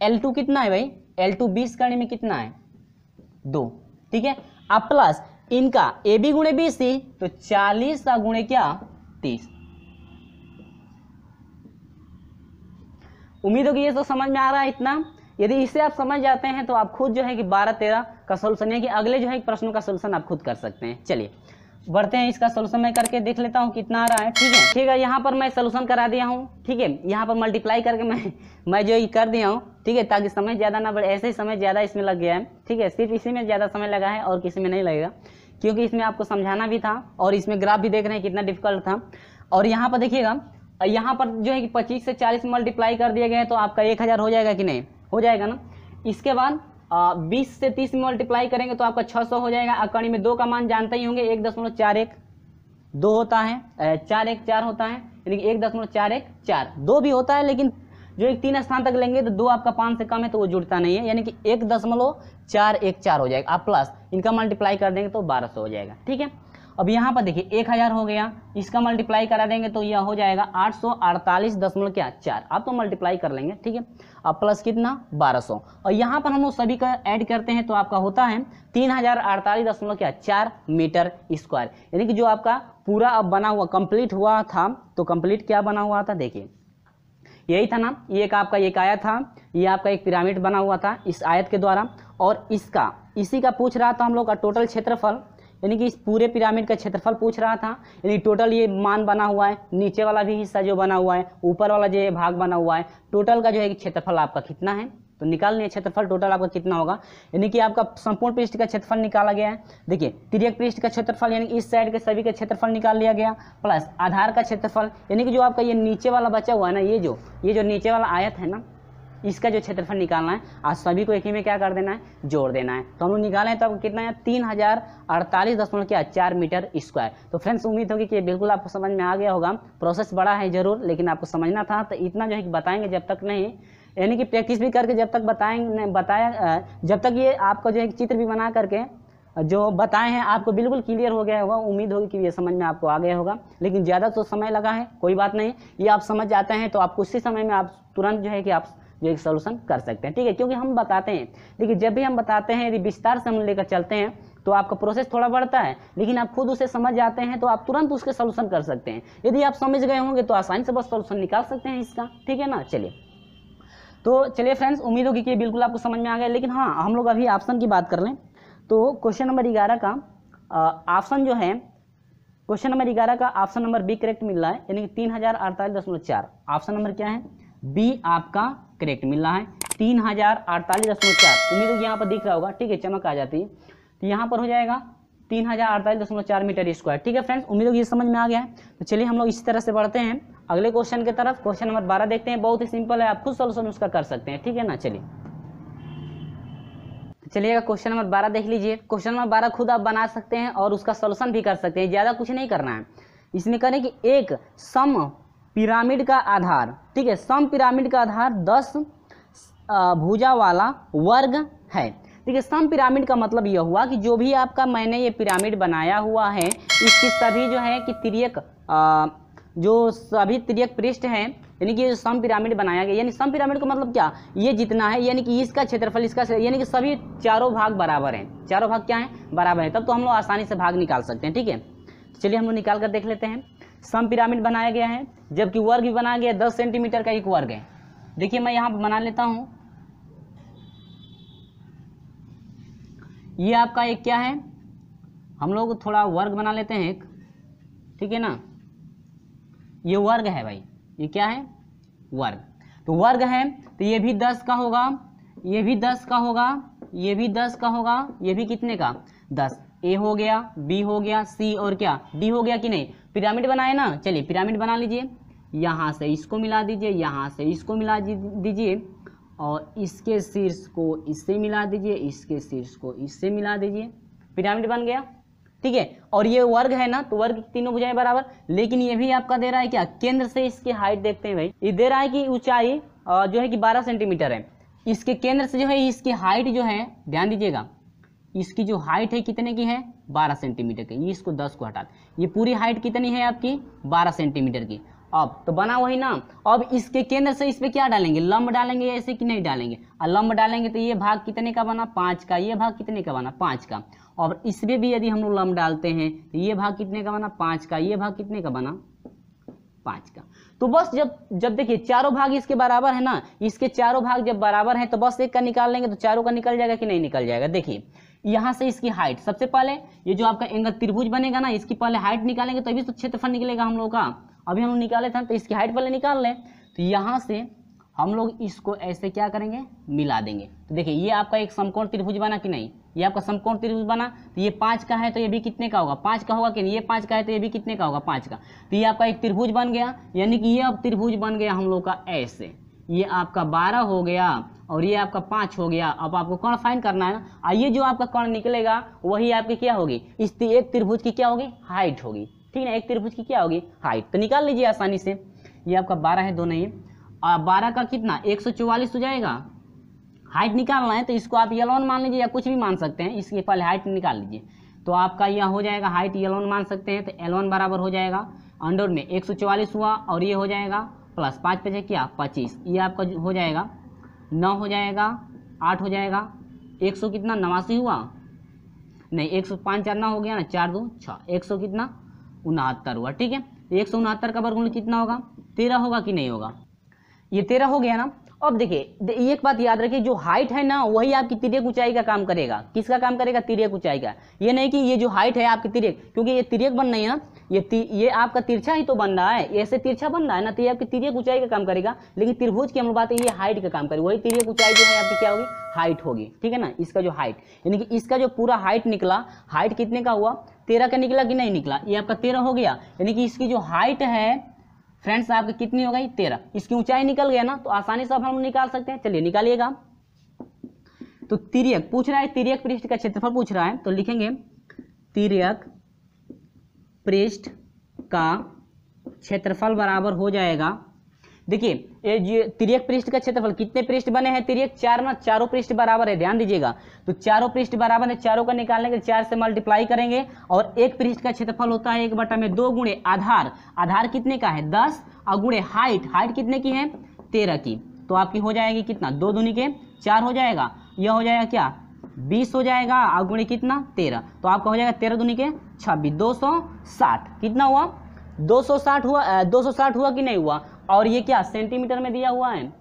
एल टू कितना है भाई एल टू बीस करने में कितना है दो ठीक है अब प्लस इनका ए बी गुणे बी सी तो चालीस का गुणे क्या तीस उम्मीद होगी ये सब समझ में आ रहा है इतना यदि इससे आप समझ जाते हैं तो आप खुद जो है कि बारह तेरह का सोल्यूशन यानी कि अगले जो है प्रश्नों का सोल्यूशन आप खुद कर सकते हैं चलिए बढ़ते हैं इसका सोल्यूशन मैं करके देख लेता हूँ कितना आ रहा है ठीक है ठीक है यहाँ पर मैं सोल्यूशन करा दिया हूँ ठीक है यहाँ पर मल्टीप्लाई करके मैं मैं जो ये कर दिया हूँ ठीक है ताकि समय ज़्यादा ना बढ़े ऐसे ही समय ज़्यादा इसमें लग गया है ठीक है सिर्फ इसी में ज़्यादा समय लगा है और किसी में नहीं लगेगा क्योंकि इसमें आपको समझाना भी था और इसमें ग्राफ भी देख रहे हैं कितना डिफिकल्ट था और यहाँ पर देखिएगा यहाँ पर जो है कि पच्चीस से चालीस मल्टीप्लाई कर दिया गया है तो आपका एक हज़ार हो जाएगा कि नहीं हो जाएगा ना इसके बाद बीस से तीस में मल्टीप्लाई करेंगे तो आपका छः सौ हो जाएगा अकड़ी में दो का मान जानते ही होंगे एक दशमलव चार एक दो होता है चार एक चार होता है यानी कि एक दशमलव चार एक चार दो भी होता है लेकिन जो एक तीन स्थान तक लेंगे तो दो आपका पाँच से कम है तो वो जुड़ता नहीं है यानी कि एक दशमलव चार एक चार हो जाएगा आप प्लस इनका मल्टीप्लाई कर देंगे तो बारह सौ हो जाएगा ठीक है अब यहाँ पर देखिए एक हज़ार हो गया इसका मल्टीप्लाई करा देंगे तो यह हो जाएगा आठ सौ अड़तालीस दशमलव क्या चार आप तो मल्टीप्लाई कर लेंगे ठीक है अब प्लस कितना बारह सौ और यहाँ पर हम लोग सभी का ऐड करते हैं तो आपका होता है तीन हज़ार अड़तालीस दशमलव क्या चार मीटर स्क्वायर यानी कि जो आपका पूरा अब बना हुआ कंप्लीट हुआ था तो कंप्लीट क्या बना हुआ था देखिए यही था ना ये एक आपका एक आया था ये आपका एक पिरामिड बना हुआ था इस आयत के द्वारा और इसका इसी का पूछ रहा था हम लोग का टोटल क्षेत्रफल यानी कि इस पूरे पिरामिड का क्षेत्रफल पूछ रहा था यानी टोटल ये मान बना हुआ है नीचे वाला भी हिस्सा जो बना हुआ है ऊपर वाला जो भाग बना हुआ है टोटल का जो है क्षेत्रफल आपका कितना है तो निकाल लिया क्षेत्रफल टोटल आपका कितना होगा यानी कि आपका संपूर्ण पृष्ठ का क्षेत्रफल निकाला गया है देखिए तिरक पृष्ठ का क्षेत्रफल यानी इस साइड के सभी का क्षेत्रफल निकाल लिया गया प्लस आधार का क्षेत्रफल यानी कि जो आपका ये नीचे वाला बचा हुआ है ना ये जो ये जो नीचे वाला आयत है ना इसका जो क्षेत्रफल निकालना है आज सभी को एक ही में क्या कर देना है जोड़ देना है तो हम लोग निकालें तो आपको कितना है तीन हज़ार अड़तालीस दशमलव क्या चार मीटर स्क्वायर तो फ्रेंड्स उम्मीद होगी कि बिल्कुल आपको समझ में आ गया होगा प्रोसेस बड़ा है ज़रूर लेकिन आपको समझना था तो इतना जो है कि बताएंगे जब तक नहीं यानी कि प्रैक्टिस भी करके जब तक बताएंगे बताया जब तक ये आपका जो है चित्र भी बना करके जो बताए हैं आपको बिल्कुल क्लियर हो गया होगा उम्मीद होगी कि ये समझ में आपको आ गया होगा लेकिन ज़्यादा तो समय लगा है कोई बात नहीं ये आप समझ जाते हैं तो आप कुछ ही समय में आप तुरंत जो है कि आप जो एक सोल्यूशन कर सकते हैं ठीक है क्योंकि हम बताते हैं देखिए जब भी हम बताते हैं यदि विस्तार से हम लेकर चलते हैं तो आपका प्रोसेस थोड़ा बढ़ता है लेकिन आप खुद उसे समझ जाते हैं तो आप तुरंत उसके सोल्यूशन कर सकते हैं यदि आप समझ गए होंगे तो आसानी से बस सोल्यूशन निकाल सकते हैं इसका ठीक है ना चलिए तो चलिए फ्रेंड्स उम्मीद होगी कि बिल्कुल आपको समझ में आ गया लेकिन हाँ हम लोग अभी ऑप्शन की बात कर लें तो क्वेश्चन नंबर ग्यारह का ऑप्शन जो है क्वेश्चन नंबर ग्यारह का ऑप्शन नंबर बी करेक्ट मिल रहा है यानी कि तीन हजार अड़तालीस दशमलव चार ऑप्शन नंबर क्या है बी आपका करेक्ट मिल रहा है तीन हज़ार अड़तालीस दशमलव चार उम्मीद यहाँ पर दिख रहा होगा ठीक है चमक आ जाती है तो यहाँ पर हो जाएगा तीन हज़ार अड़तालीस दशमलव चार मीटर स्क्वायर ठीक है फ्रेंड्स उम्मीद ये समझ में आ गया है तो चलिए हम लोग इसी तरह से बढ़ते हैं अगले क्वेश्चन की तरफ क्वेश्चन नंबर बारह देखते हैं बहुत ही सिंपल है आप खुद सोल्यूशन उसका कर सकते हैं ठीक है ना चलिए तो चलिएगा क्वेश्चन नंबर बारह देख लीजिए क्वेश्चन नंबर बारह खुद आप बना सकते हैं और उसका सोल्यूशन भी कर सकते हैं ज़्यादा कुछ नहीं करना है इसमें करें कि एक सम पिरामिड का आधार ठीक है सम पिरामिड का आधार दस भुजा वाला वर्ग है ठीक है सम पिरामिड का मतलब यह हुआ कि जो भी आपका मैंने ये पिरामिड बनाया हुआ है इसकी सभी जो है कि तिरक जो सभी तिरक पृष्ठ हैं यानी कि ये सम पिरामिड बनाया गया यानी सम पिरामिड का मतलब क्या ये जितना है यानी कि इसका क्षेत्रफल इसका यानी कि सभी चारों भाग बराबर हैं चारों भाग क्या हैं बराबर हैं तब तो हम लोग आसानी से भाग निकाल सकते हैं ठीक है चलिए हम लोग निकाल कर देख लेते हैं सम पिरामिड बनाया गया है जबकि वर्ग भी बनाया गया है दस सेंटीमीटर का एक वर्ग है देखिए मैं यहाँ बना लेता हूँ ये आपका एक क्या है हम लोग थोड़ा वर्ग बना लेते हैं एक ठीक है ना ये वर्ग है भाई ये क्या है वर्ग तो वर्ग है तो ये भी दस का होगा ये भी दस का होगा ये भी दस का होगा ये भी कितने का दस ए हो गया बी हो गया सी और क्या डी हो गया कि नहीं पिरामिड बनाए ना चलिए पिरामिड बना लीजिए यहाँ से इसको मिला दीजिए यहाँ से इसको मिला दीजिए और इसके शीर्ष को इससे मिला दीजिए इसके शीर्ष को इससे मिला दीजिए पिरामिड बन गया ठीक है और ये वर्ग है ना तो वर्ग तीनों भुजाएं बराबर लेकिन ये भी आपका दे रहा है क्या केंद्र से इसकी हाइट देखते हैं भाई ये दे रहा है कि ऊंचाई जो है कि 12 सेंटीमीटर है इसके केंद्र से जो है इसकी हाइट जो है ध्यान दीजिएगा इसकी जो हाइट है कितने की है 12 सेंटीमीटर की इसको 10 को हटा ये पूरी हाइट कितनी है आपकी 12 सेंटीमीटर की अब तो बना वही ना अब इसके केंद्र से इस पर क्या डालेंगे लंब डालेंगे ऐसे कि नहीं डालेंगे और लंब डालेंगे तो ये भाग कितने का बना पाँच का ये भाग कितने का बना पाँच का और इसमें भी यदि हम लोग लंब डालते हैं तो ये भाग कितने का बना पाँच का ये भाग कितने का बना पाँच का तो बस जब जब देखिए चारों भाग इसके बराबर है ना इसके चारों भाग जब बराबर है तो बस एक का निकाल लेंगे तो चारों का निकल जाएगा कि नहीं निकल जाएगा देखिए यहाँ से इसकी हाइट सबसे पहले ये जो आपका एंगल त्रिभुज बनेगा ना इसकी पहले हाइट निकालेंगे तभी तो क्षेत्रफल निकलेगा हम लोग का अभी हम लोग निकाले थे तो इसकी हाइट पहले निकाल लें तो यहाँ से हम लोग इसको ऐसे क्या करेंगे मिला देंगे तो देखिए ये आपका एक समकोण त्रिभुज बना कि नहीं ये आपका समकोण त्रिभुज बना तो ये पाँच का है तो ये भी कितने का होगा पाँच का होगा कि नहीं ये पाँच का है तो ये भी कितने का होगा पाँच का तो ये आपका एक त्रिभुज बन गया यानी कि ये अब त्रिभुज बन गया हम लोग का ऐसे ये आपका बारह हो गया और ये आपका पाँच हो गया अब आपको कौन फाइन करना है ना ये जो आपका कौन निकलेगा वही आपकी क्या होगी इस एक त्रिभुज की क्या होगी हाइट होगी ठीक है एक त्रिभुज की क्या होगी हाइट तो निकाल लीजिए आसानी से ये आपका बारह है दो नहीं और बारह का कितना एक हो जाएगा हाइट निकालना है तो इसको आप यलोन मान लीजिए या कुछ भी मान सकते हैं इसके पहले हाइट निकाल लीजिए तो आपका यह हो जाएगा हाइट यलोन मान सकते हैं तो एलोन बराबर हो जाएगा अंडर में एक हुआ और ये हो जाएगा प्लस पाँच पे क्या पच्चीस ये आपका हो जाएगा नौ हो जाएगा आठ हो जाएगा एक सौ कितना नवासी हुआ नहीं एक सौ पाँच चार ना हो गया ना चार दो छः एक सौ कितना उनहत्तर हुआ ठीक है एक सौ उनहत्तर का वर्गमूल कितना होगा तेरह होगा कि नहीं होगा ये तेरह हो गया ना अब देखिए एक बात याद रखिए जो हाइट है ना वही आपकी तिरक ऊंचाई का काम करेगा किसका काम करेगा तिरक ऊंचाई का ये नहीं कि ये जो हाइट है आपकी तिरक क्योंकि ये तिरक बन रही है ना ये ये आपका तिरछा ही तो बन रहा है ऐसे तिरछा बन रहा है ना तो ये आपकी तिरक ऊंचाई का काम करेगा लेकिन त्रिभुज की हम बात है ये हाइट का काम करेगा वही तिरक ऊंचाई जो है आपकी क्या होगी हाइट होगी ठीक है ना इसका जो हाइट यानी कि इसका जो पूरा हाइट निकला हाइट कितने का हुआ तेरह का निकला कि नहीं निकला ये आपका तेरह हो गया यानी कि इसकी जो हाइट है फ्रेंड्स आपकी कितनी हो गई तेरह इसकी ऊंचाई निकल गया ना तो आसानी से हम निकाल सकते हैं चलिए निकालिएगा तो तिरक पूछ रहा है तिरक पृष्ठ का क्षेत्रफल पूछ रहा है तो लिखेंगे तिरक पृष्ठ का क्षेत्रफल बराबर हो जाएगा देखिए ये त्रियक पृष्ठ का क्षेत्रफल कितने पृष्ठ बने हैं त्रियक चार ना चारों पृष्ठ बराबर है ध्यान दीजिएगा तो चारों पृष्ठ बराबर है चारों का निकालने के चार से मल्टीप्लाई करेंगे और एक पृष्ठ का क्षेत्रफल होता है एक बटा में दो गुणे आधार आधार कितने का है दस और गुणे हाइट हाइट कितने की है तेरह की तो आपकी हो जाएगी कितना दो दूनी के चार हो जाएगा यह हो जाएगा क्या बीस हो जाएगा आठ कितना तेरह तो आपका हो जाएगा तेरह दुनिया के छब्बीस दो सौ साठ कितना हुआ दो सौ साठ हुआ दो सौ साठ हुआ कि नहीं हुआ और ये क्या सेंटीमीटर में दिया हुआ है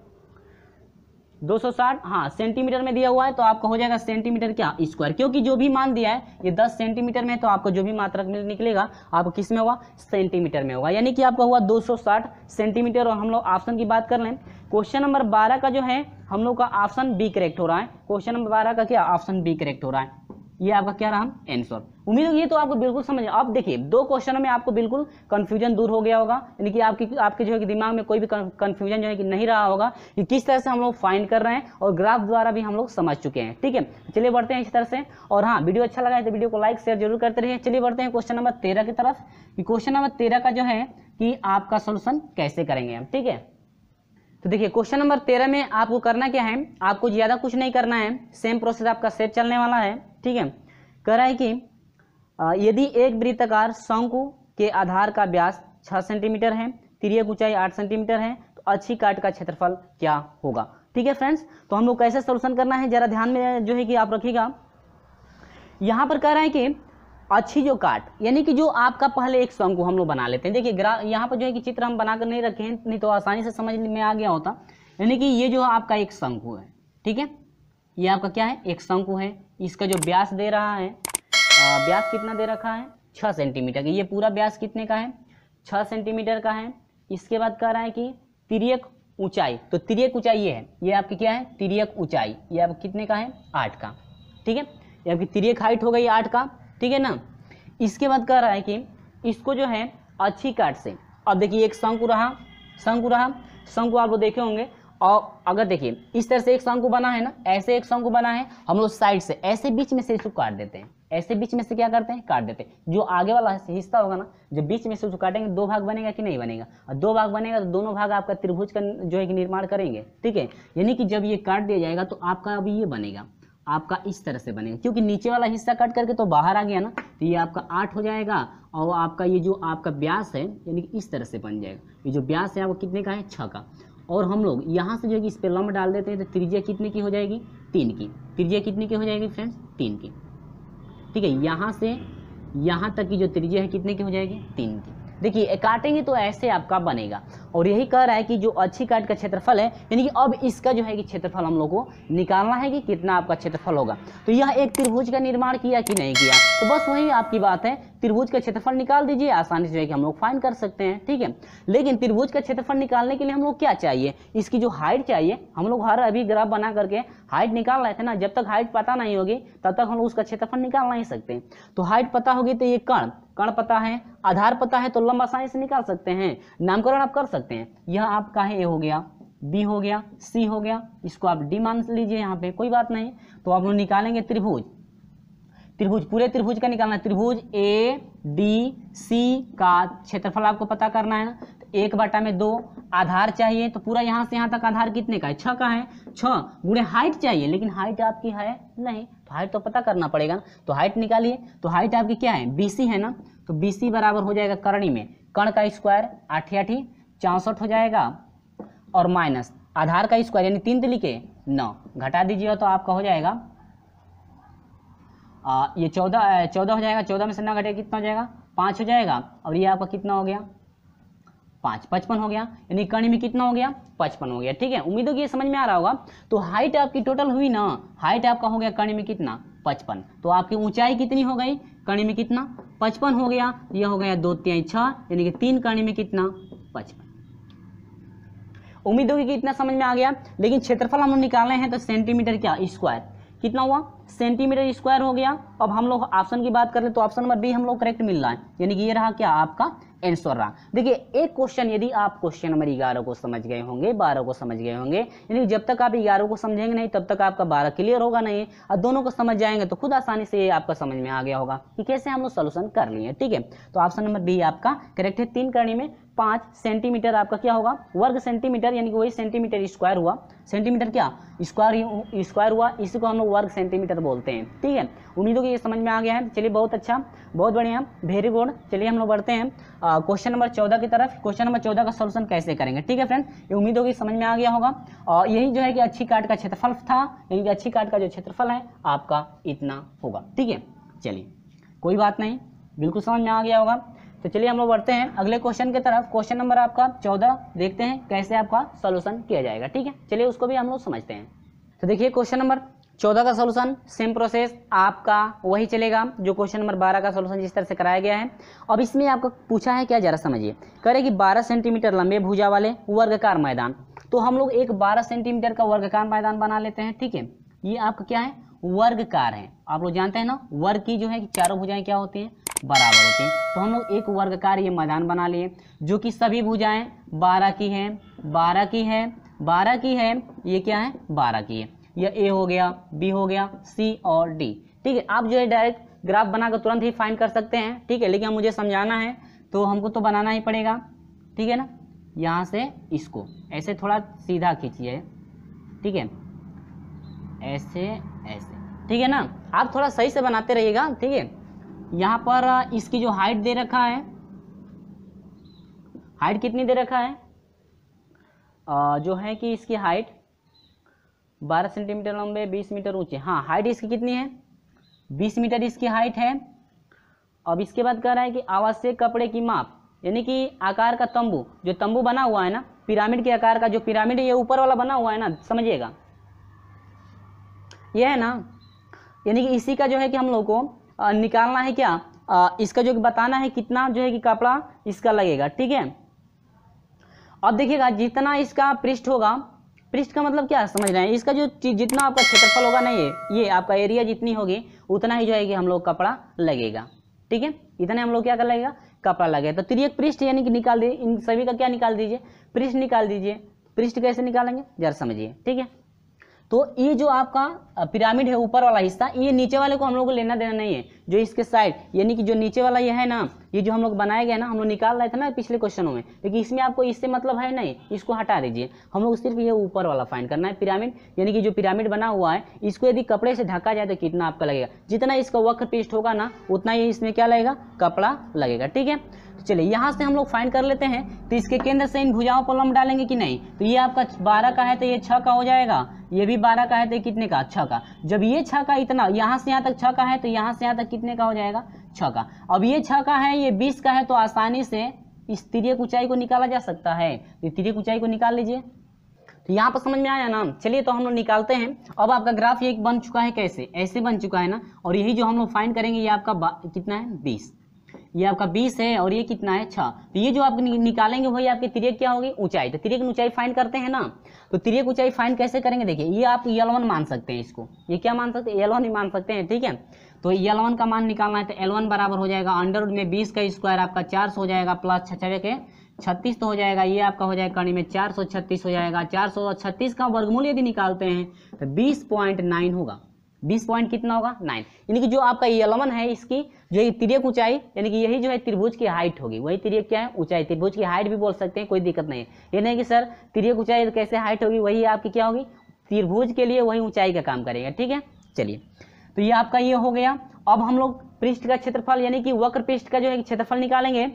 दो सौ साठ हाँ सेंटीमीटर में दिया हुआ है तो आपका हो जाएगा सेंटीमीटर क्या स्क्वायर क्योंकि जो भी मान दिया है ये दस सेंटीमीटर में तो आपको जो भी मात्रक निकलेगा आपको किस में हुआ सेंटीमीटर में होगा यानी कि आपका हुआ दो सौ साठ सेंटीमीटर और हम लोग ऑप्शन की बात कर लें क्वेश्चन नंबर बारह का जो है हम लोग का ऑप्शन बी करेक्ट हो रहा है क्वेश्चन नंबर बारह का क्या ऑप्शन बी करेक्ट हो रहा है ये आपका क्या रहा आंसर उम्मीद होगी तो आपको बिल्कुल समझ अब देखिए दो क्वेश्चन में आपको बिल्कुल कंफ्यूजन दूर हो गया होगा यानी कि आपकी आपके जो है कि दिमाग में कोई भी कंफ्यूजन जो है कि नहीं रहा होगा कि किस तरह से हम लोग फाइंड कर रहे हैं और ग्राफ द्वारा भी हम लोग समझ चुके हैं ठीक है चलिए बढ़ते हैं इस तरह से और हाँ वीडियो अच्छा लगा है तो वीडियो को लाइक शेयर जरूर करते रहिए चलिए बढ़ते हैं क्वेश्चन नंबर तेरह की तरफ क्वेश्चन नंबर तेरह का जो है कि आपका सोल्यूशन कैसे करेंगे हम ठीक है तो देखिए क्वेश्चन नंबर तेरह में आपको करना क्या है आपको ज़्यादा कुछ नहीं करना है सेम प्रोसेस आपका सेप चलने वाला है ठीक है कह रहा है कि यदि एक वृत्तकार शंकु के आधार का व्यास छः सेंटीमीटर है तिरक ऊंचाई आठ सेंटीमीटर है तो अच्छी काट का क्षेत्रफल क्या होगा ठीक है फ्रेंड्स तो हम लोग कैसे सोल्यूशन करना है जरा ध्यान में जो है कि आप रखिएगा यहाँ पर कह रहे हैं कि अच्छी जो काट यानी कि जो आपका पहले एक शंकु हम लोग बना लेते हैं देखिए ग्रा यहाँ पर जो है कि चित्र हम बनाकर नहीं रखे हैं नहीं तो आसानी से समझ में आ गया होता यानी कि ये जो आपका एक शंकु है ठीक है ये आपका क्या है एक शंकु है इसका जो ब्यास दे रहा है ब्यास कितना दे रखा है छः सेंटीमीटर का ये पूरा ब्यास कितने का है छः सेंटीमीटर का है इसके बाद कह रहा है कि तिरियक ऊंचाई तो तिरियक ऊंचाई ये है ये आपकी क्या है तिरियक ऊंचाई ये आप कितने का है आठ का ठीक है ये आपकी तिरियक हाइट हो गई आठ का ठीक है ना इसके बाद कह रहा है कि इसको जो है अच्छी काट से अब देखिए एक शंकु रहा शंकु रहा शंकु आप लोग देखे होंगे और अगर देखिए इस तरह से एक शंकु बना है ना ऐसे एक शंकु बना है हम लोग साइड से ऐसे बीच में से इसको काट देते हैं ऐसे बीच में से क्या करते हैं काट देते हैं जो आगे वाला हिस्सा होगा ना जो बीच में से उसको काटेंगे दो भाग बनेगा कि नहीं बनेगा और दो भाग बनेगा तो दोनों भाग आपका त्रिभुज का जो है निर्माण करेंगे ठीक है यानी कि जब ये काट दिया जाएगा तो आपका अब ये बनेगा आपका इस तरह से बनेगा क्योंकि नीचे वाला हिस्सा कट करके तो बाहर आ गया ना तो ये आपका आठ हो जाएगा और आपका ये जो आपका ब्यास है यानी कि इस तरह से बन जाएगा ये जो ब्यास है आपको कितने का है छः का और हम लोग यहाँ से जो है कि इस पर लम्ब डाल देते हैं तो त्रिज्या कितने की हो जाएगी तीन की त्रिज्या कितने की हो जाएगी फ्रेंड्स तीन की ठीक है यहाँ से यहाँ तक की जो त्रिज्या है कितने की हो जाएगी तीन की देखिए काटेंगे तो ऐसे आपका बनेगा और यही कह रहा है कि जो अच्छी काट का क्षेत्रफल है यानी कि अब इसका जो है कि क्षेत्रफल हम लोग को निकालना है कि कितना आपका क्षेत्रफल होगा तो यह एक त्रिभुज का निर्माण किया कि नहीं किया तो बस वही आपकी बात है त्रिभुज का क्षेत्रफल निकाल दीजिए आसानी से जो है कि हम लोग फाइन कर सकते हैं ठीक है लेकिन त्रिभुज का क्षेत्रफल निकालने के लिए हम लोग क्या चाहिए इसकी जो हाइट चाहिए हम लोग हर अभी ग्राफ बना करके हाइट निकाल रहे थे ना जब तक हाइट पता नहीं होगी तब तक हम लोग उसका क्षेत्रफल निकाल नहीं सकते तो हाइट पता होगी तो ये कर्ण कण पता है आधार पता है तो लंब आसानी से निकाल सकते हैं नामकरण आप कर सकते हैं यह आपका है ए हो गया बी हो गया सी हो गया इसको आप डी मान लीजिए यहाँ पे कोई बात नहीं तो आप लोग निकालेंगे त्रिभुज त्रिभुज पूरे त्रिभुज का निकालना है त्रिभुज ए डी सी का क्षेत्रफल आपको पता करना है तो एक बटा में दो आधार चाहिए तो पूरा यहाँ से यहाँ तक आधार कितने का है छः का है छः गुणे हाइट चाहिए लेकिन हाइट आपकी है नहीं तो हाइट तो पता करना पड़ेगा तो हाइट निकालिए तो हाइट आपकी क्या है बी है ना तो बी बराबर हो जाएगा करणी में कर्ण का स्क्वायर आठी आठी चौंसठ हो जाएगा और माइनस आधार का स्क्वायर यानी तीन तिलिके नौ घटा दीजिएगा तो आपका हो जाएगा आ, ये चौदह चौदह हो जाएगा चौदह में से नौ घटेगा कितना हो जाएगा पाँच हो जाएगा और ये आपका कितना हो गया पाँच पचपन हो गया यानी कर्ण में कितना हो गया पचपन हो गया ठीक है उम्मीद होगी ये समझ में आ रहा होगा तो हाइट आपकी टोटल हुई ना हाइट आपका हो गया कर्ण में कितना पचपन तो आपकी ऊंचाई कितनी हो गई कर्ण में कितना पचपन हो गया यह हो गया दो त्याई छः यानी कि तीन कर्ण में कितना पचपन उम्मीद होगी कि इतना समझ में आ गया लेकिन क्षेत्रफल हम निकालने हैं तो सेंटीमीटर क्या स्क्वायर कितना हुआ सेंटीमीटर स्क्वायर हो गया अब हम लोग ऑप्शन की बात कर ले तो ऑप्शन नंबर बी हम लोग करेक्ट मिल रहा है यानी कि ये रहा क्या आपका आंसर रहा देखिए एक क्वेश्चन यदि आप क्वेश्चन नंबर ग्यारह को समझ गए होंगे बारह को समझ गए होंगे यानी जब तक आप ग्यारह को समझेंगे नहीं तब तक आपका बारह क्लियर होगा नहीं और दोनों को समझ जाएंगे तो खुद आसानी से आपका समझ में आ गया होगा कि कैसे हम लोग सोल्यूशन कर लिए ठीक है तो ऑप्शन नंबर बी आपका करेक्ट है तीन करने में पाँच सेंटीमीटर आपका क्या होगा वर्ग सेंटीमीटर यानी कि वही सेंटीमीटर स्क्वायर हुआ सेंटीमीटर क्या स्क्वायर स्क्वायर हुआ इसी को हम लोग वर्ग सेंटीमीटर बोलते हैं ठीक है उम्मीदों को ये समझ में आ गया है चलिए बहुत अच्छा बहुत बढ़िया वेरी गुड चलिए हम लोग बढ़ते हैं क्वेश्चन नंबर चौदह की तरफ क्वेश्चन नंबर चौदह का सोल्यूशन कैसे करेंगे ठीक है फ्रेंड ये उम्मीदों की समझ में आ गया होगा और यही जो है कि अच्छी काट का क्षेत्रफल था यानी कि अच्छी काट का जो क्षेत्रफल है आपका इतना होगा ठीक है चलिए कोई बात नहीं बिल्कुल समझ में आ गया होगा तो चलिए हम लोग बढ़ते हैं अगले क्वेश्चन की तरफ क्वेश्चन नंबर आपका चौदह देखते हैं कैसे आपका सोल्यूशन किया जाएगा ठीक है चलिए उसको भी हम लोग समझते हैं तो देखिए क्वेश्चन नंबर चौदह का सोल्यूशन सेम प्रोसेस आपका वही चलेगा जो क्वेश्चन नंबर बारह का सोल्यूशन जिस तरह से कराया गया है अब इसमें आपको पूछा है क्या जरा समझिए करे कि बारह सेंटीमीटर लंबे भूजा वाले वर्गकार मैदान तो हम लोग एक बारह सेंटीमीटर का वर्गकार मैदान बना लेते हैं ठीक है ये आपका क्या है वर्गकार हैं आप लोग जानते हैं ना वर्ग की जो है कि चारों भुजाएं क्या होती हैं बराबर होती हैं तो हम लोग एक वर्गकार ये मैदान बना लिए जो कि सभी भुजाएं बारह की हैं बारह की है बारह की है ये क्या है बारह की है यह ए हो गया बी हो गया सी और डी ठीक है आप जो है डायरेक्ट ग्राफ बनाकर तुरंत ही फाइन कर सकते हैं ठीक है लेकिन मुझे समझाना है तो हमको तो बनाना ही पड़ेगा ठीक है ना यहाँ से इसको ऐसे थोड़ा सीधा खींचिए ठीक है ऐसे ठीक है ना आप थोड़ा सही से बनाते रहिएगा ठीक है यहाँ पर इसकी जो हाइट दे रखा है हाइट कितनी दे रखा है आ, जो है कि इसकी हाइट 12 सेंटीमीटर लंबे 20 मीटर ऊंचे हाँ हाइट इसकी कितनी है 20 मीटर इसकी हाइट है अब इसके बाद कह रहा है कि आवश्यक कपड़े की माप यानी कि आकार का तंबू जो तंबू बना हुआ है ना पिरामिड के आकार का जो पिरामिड ये ऊपर वाला बना हुआ है ना समझिएगा यह है ना यानी कि इसी का जो है कि हम लोग को निकालना है क्या इसका जो बताना है कितना जो है कि कपड़ा इसका लगेगा ठीक है अब देखिएगा जितना इसका पृष्ठ होगा पृष्ठ का मतलब क्या समझ रहे हैं इसका जो जितना आपका क्षेत्रफल होगा ना ये ये आपका एरिया जितनी होगी उतना ही जो है कि हम लोग कपड़ा लगेगा ठीक है इतने हम लोग क्या कर लगेगा कपड़ा लगेगा तो त्रियक पृष्ठ यानी कि निकाल दीजिए इन सभी का क्या निकाल दीजिए पृष्ठ निकाल दीजिए पृष्ठ कैसे निकालेंगे जरा समझिए ठीक है तो ये जो आपका पिरामिड है ऊपर वाला हिस्सा ये नीचे वाले को हम लोग को लेना देना नहीं है जो इसके साइड यानी कि जो नीचे वाला ये है ना ये जो हम लोग बनाया गया ना हम लोग निकाल रहे थे ना पिछले क्वेश्चनों में लेकिन इसमें आपको इससे मतलब है नहीं इसको हटा दीजिए हम लोग सिर्फ ये ऊपर वाला फाइन करना है पिरामिड यानी कि जो पिरामिड बना हुआ है इसको यदि कपड़े से ढका जाए तो कितना आपका लगेगा जितना इसका वक्र पेस्ट होगा ना उतना ही इसमें क्या लगेगा कपड़ा लगेगा ठीक है चलिए यहाँ से हम लोग फाइंड कर लेते हैं तो इसके केंद्र से इन भुजाओं पर लम्ब डालेंगे कि नहीं तो ये आपका बारह का है तो ये छः का हो जाएगा ये भी बारह का है तो कितने का छः का जब ये छः का इतना यहाँ से यहाँ तक छः का है तो यहाँ से यहाँ तक कितने का हो जाएगा छः का अब ये छः का है ये बीस का है तो आसानी से इस तिरक ऊंचाई को निकाला जा सकता है तो तिरक ऊंचाई को निकाल लीजिए तो यहाँ पर समझ में आया ना चलिए तो हम लोग निकालते हैं अब आपका ग्राफ ये बन चुका है कैसे ऐसे बन चुका है ना और यही जो हम लोग फाइंड करेंगे ये आपका कितना है बीस ये आपका बीस है और ये कितना है छः तो ये जो आप निकालेंगे वही आपकी तिरक क्या होगी ऊंचाई तो तिरक ऊंचाई फाइन करते हैं ना तो तिरक ऊंचाई फाइन कैसे करेंगे देखिए ये आप एल मान सकते हैं इसको ये क्या मान सकते हैं एल वन ही मान सकते हैं ठीक है तो एल वन का मान निकालना है तो एल वन बराबर हो जाएगा अंडर में बीस का स्क्वायर आपका चार हो जाएगा प्लस छछवे के छत्तीस तो हो जाएगा ये आपका हो जाएगा कड़ी में चार सौ छत्तीस हो जाएगा चार सौ छत्तीस का वर्गमूल यदि निकालते हैं तो बीस पॉइंट नाइन होगा बीस पॉइंट कितना होगा नाइन यानी कि जो आपका ये लमन है इसकी जो है तिरक ऊंचाई यानी कि यही जो है त्रिभुज की हाइट होगी वही तिरक क्या है ऊंचाई त्रिभुज की हाइट भी बोल सकते हैं कोई दिक्कत नहीं है ये नहीं कि सर तिरक ऊंचाई कैसे हाइट होगी वही आपकी क्या होगी त्रिभुज के लिए वही ऊंचाई का काम करेगा ठीक है चलिए तो ये आपका ये हो गया अब हम लोग पृष्ठ का क्षेत्रफल यानी कि वक्र पृष्ठ का जो है क्षेत्रफल निकालेंगे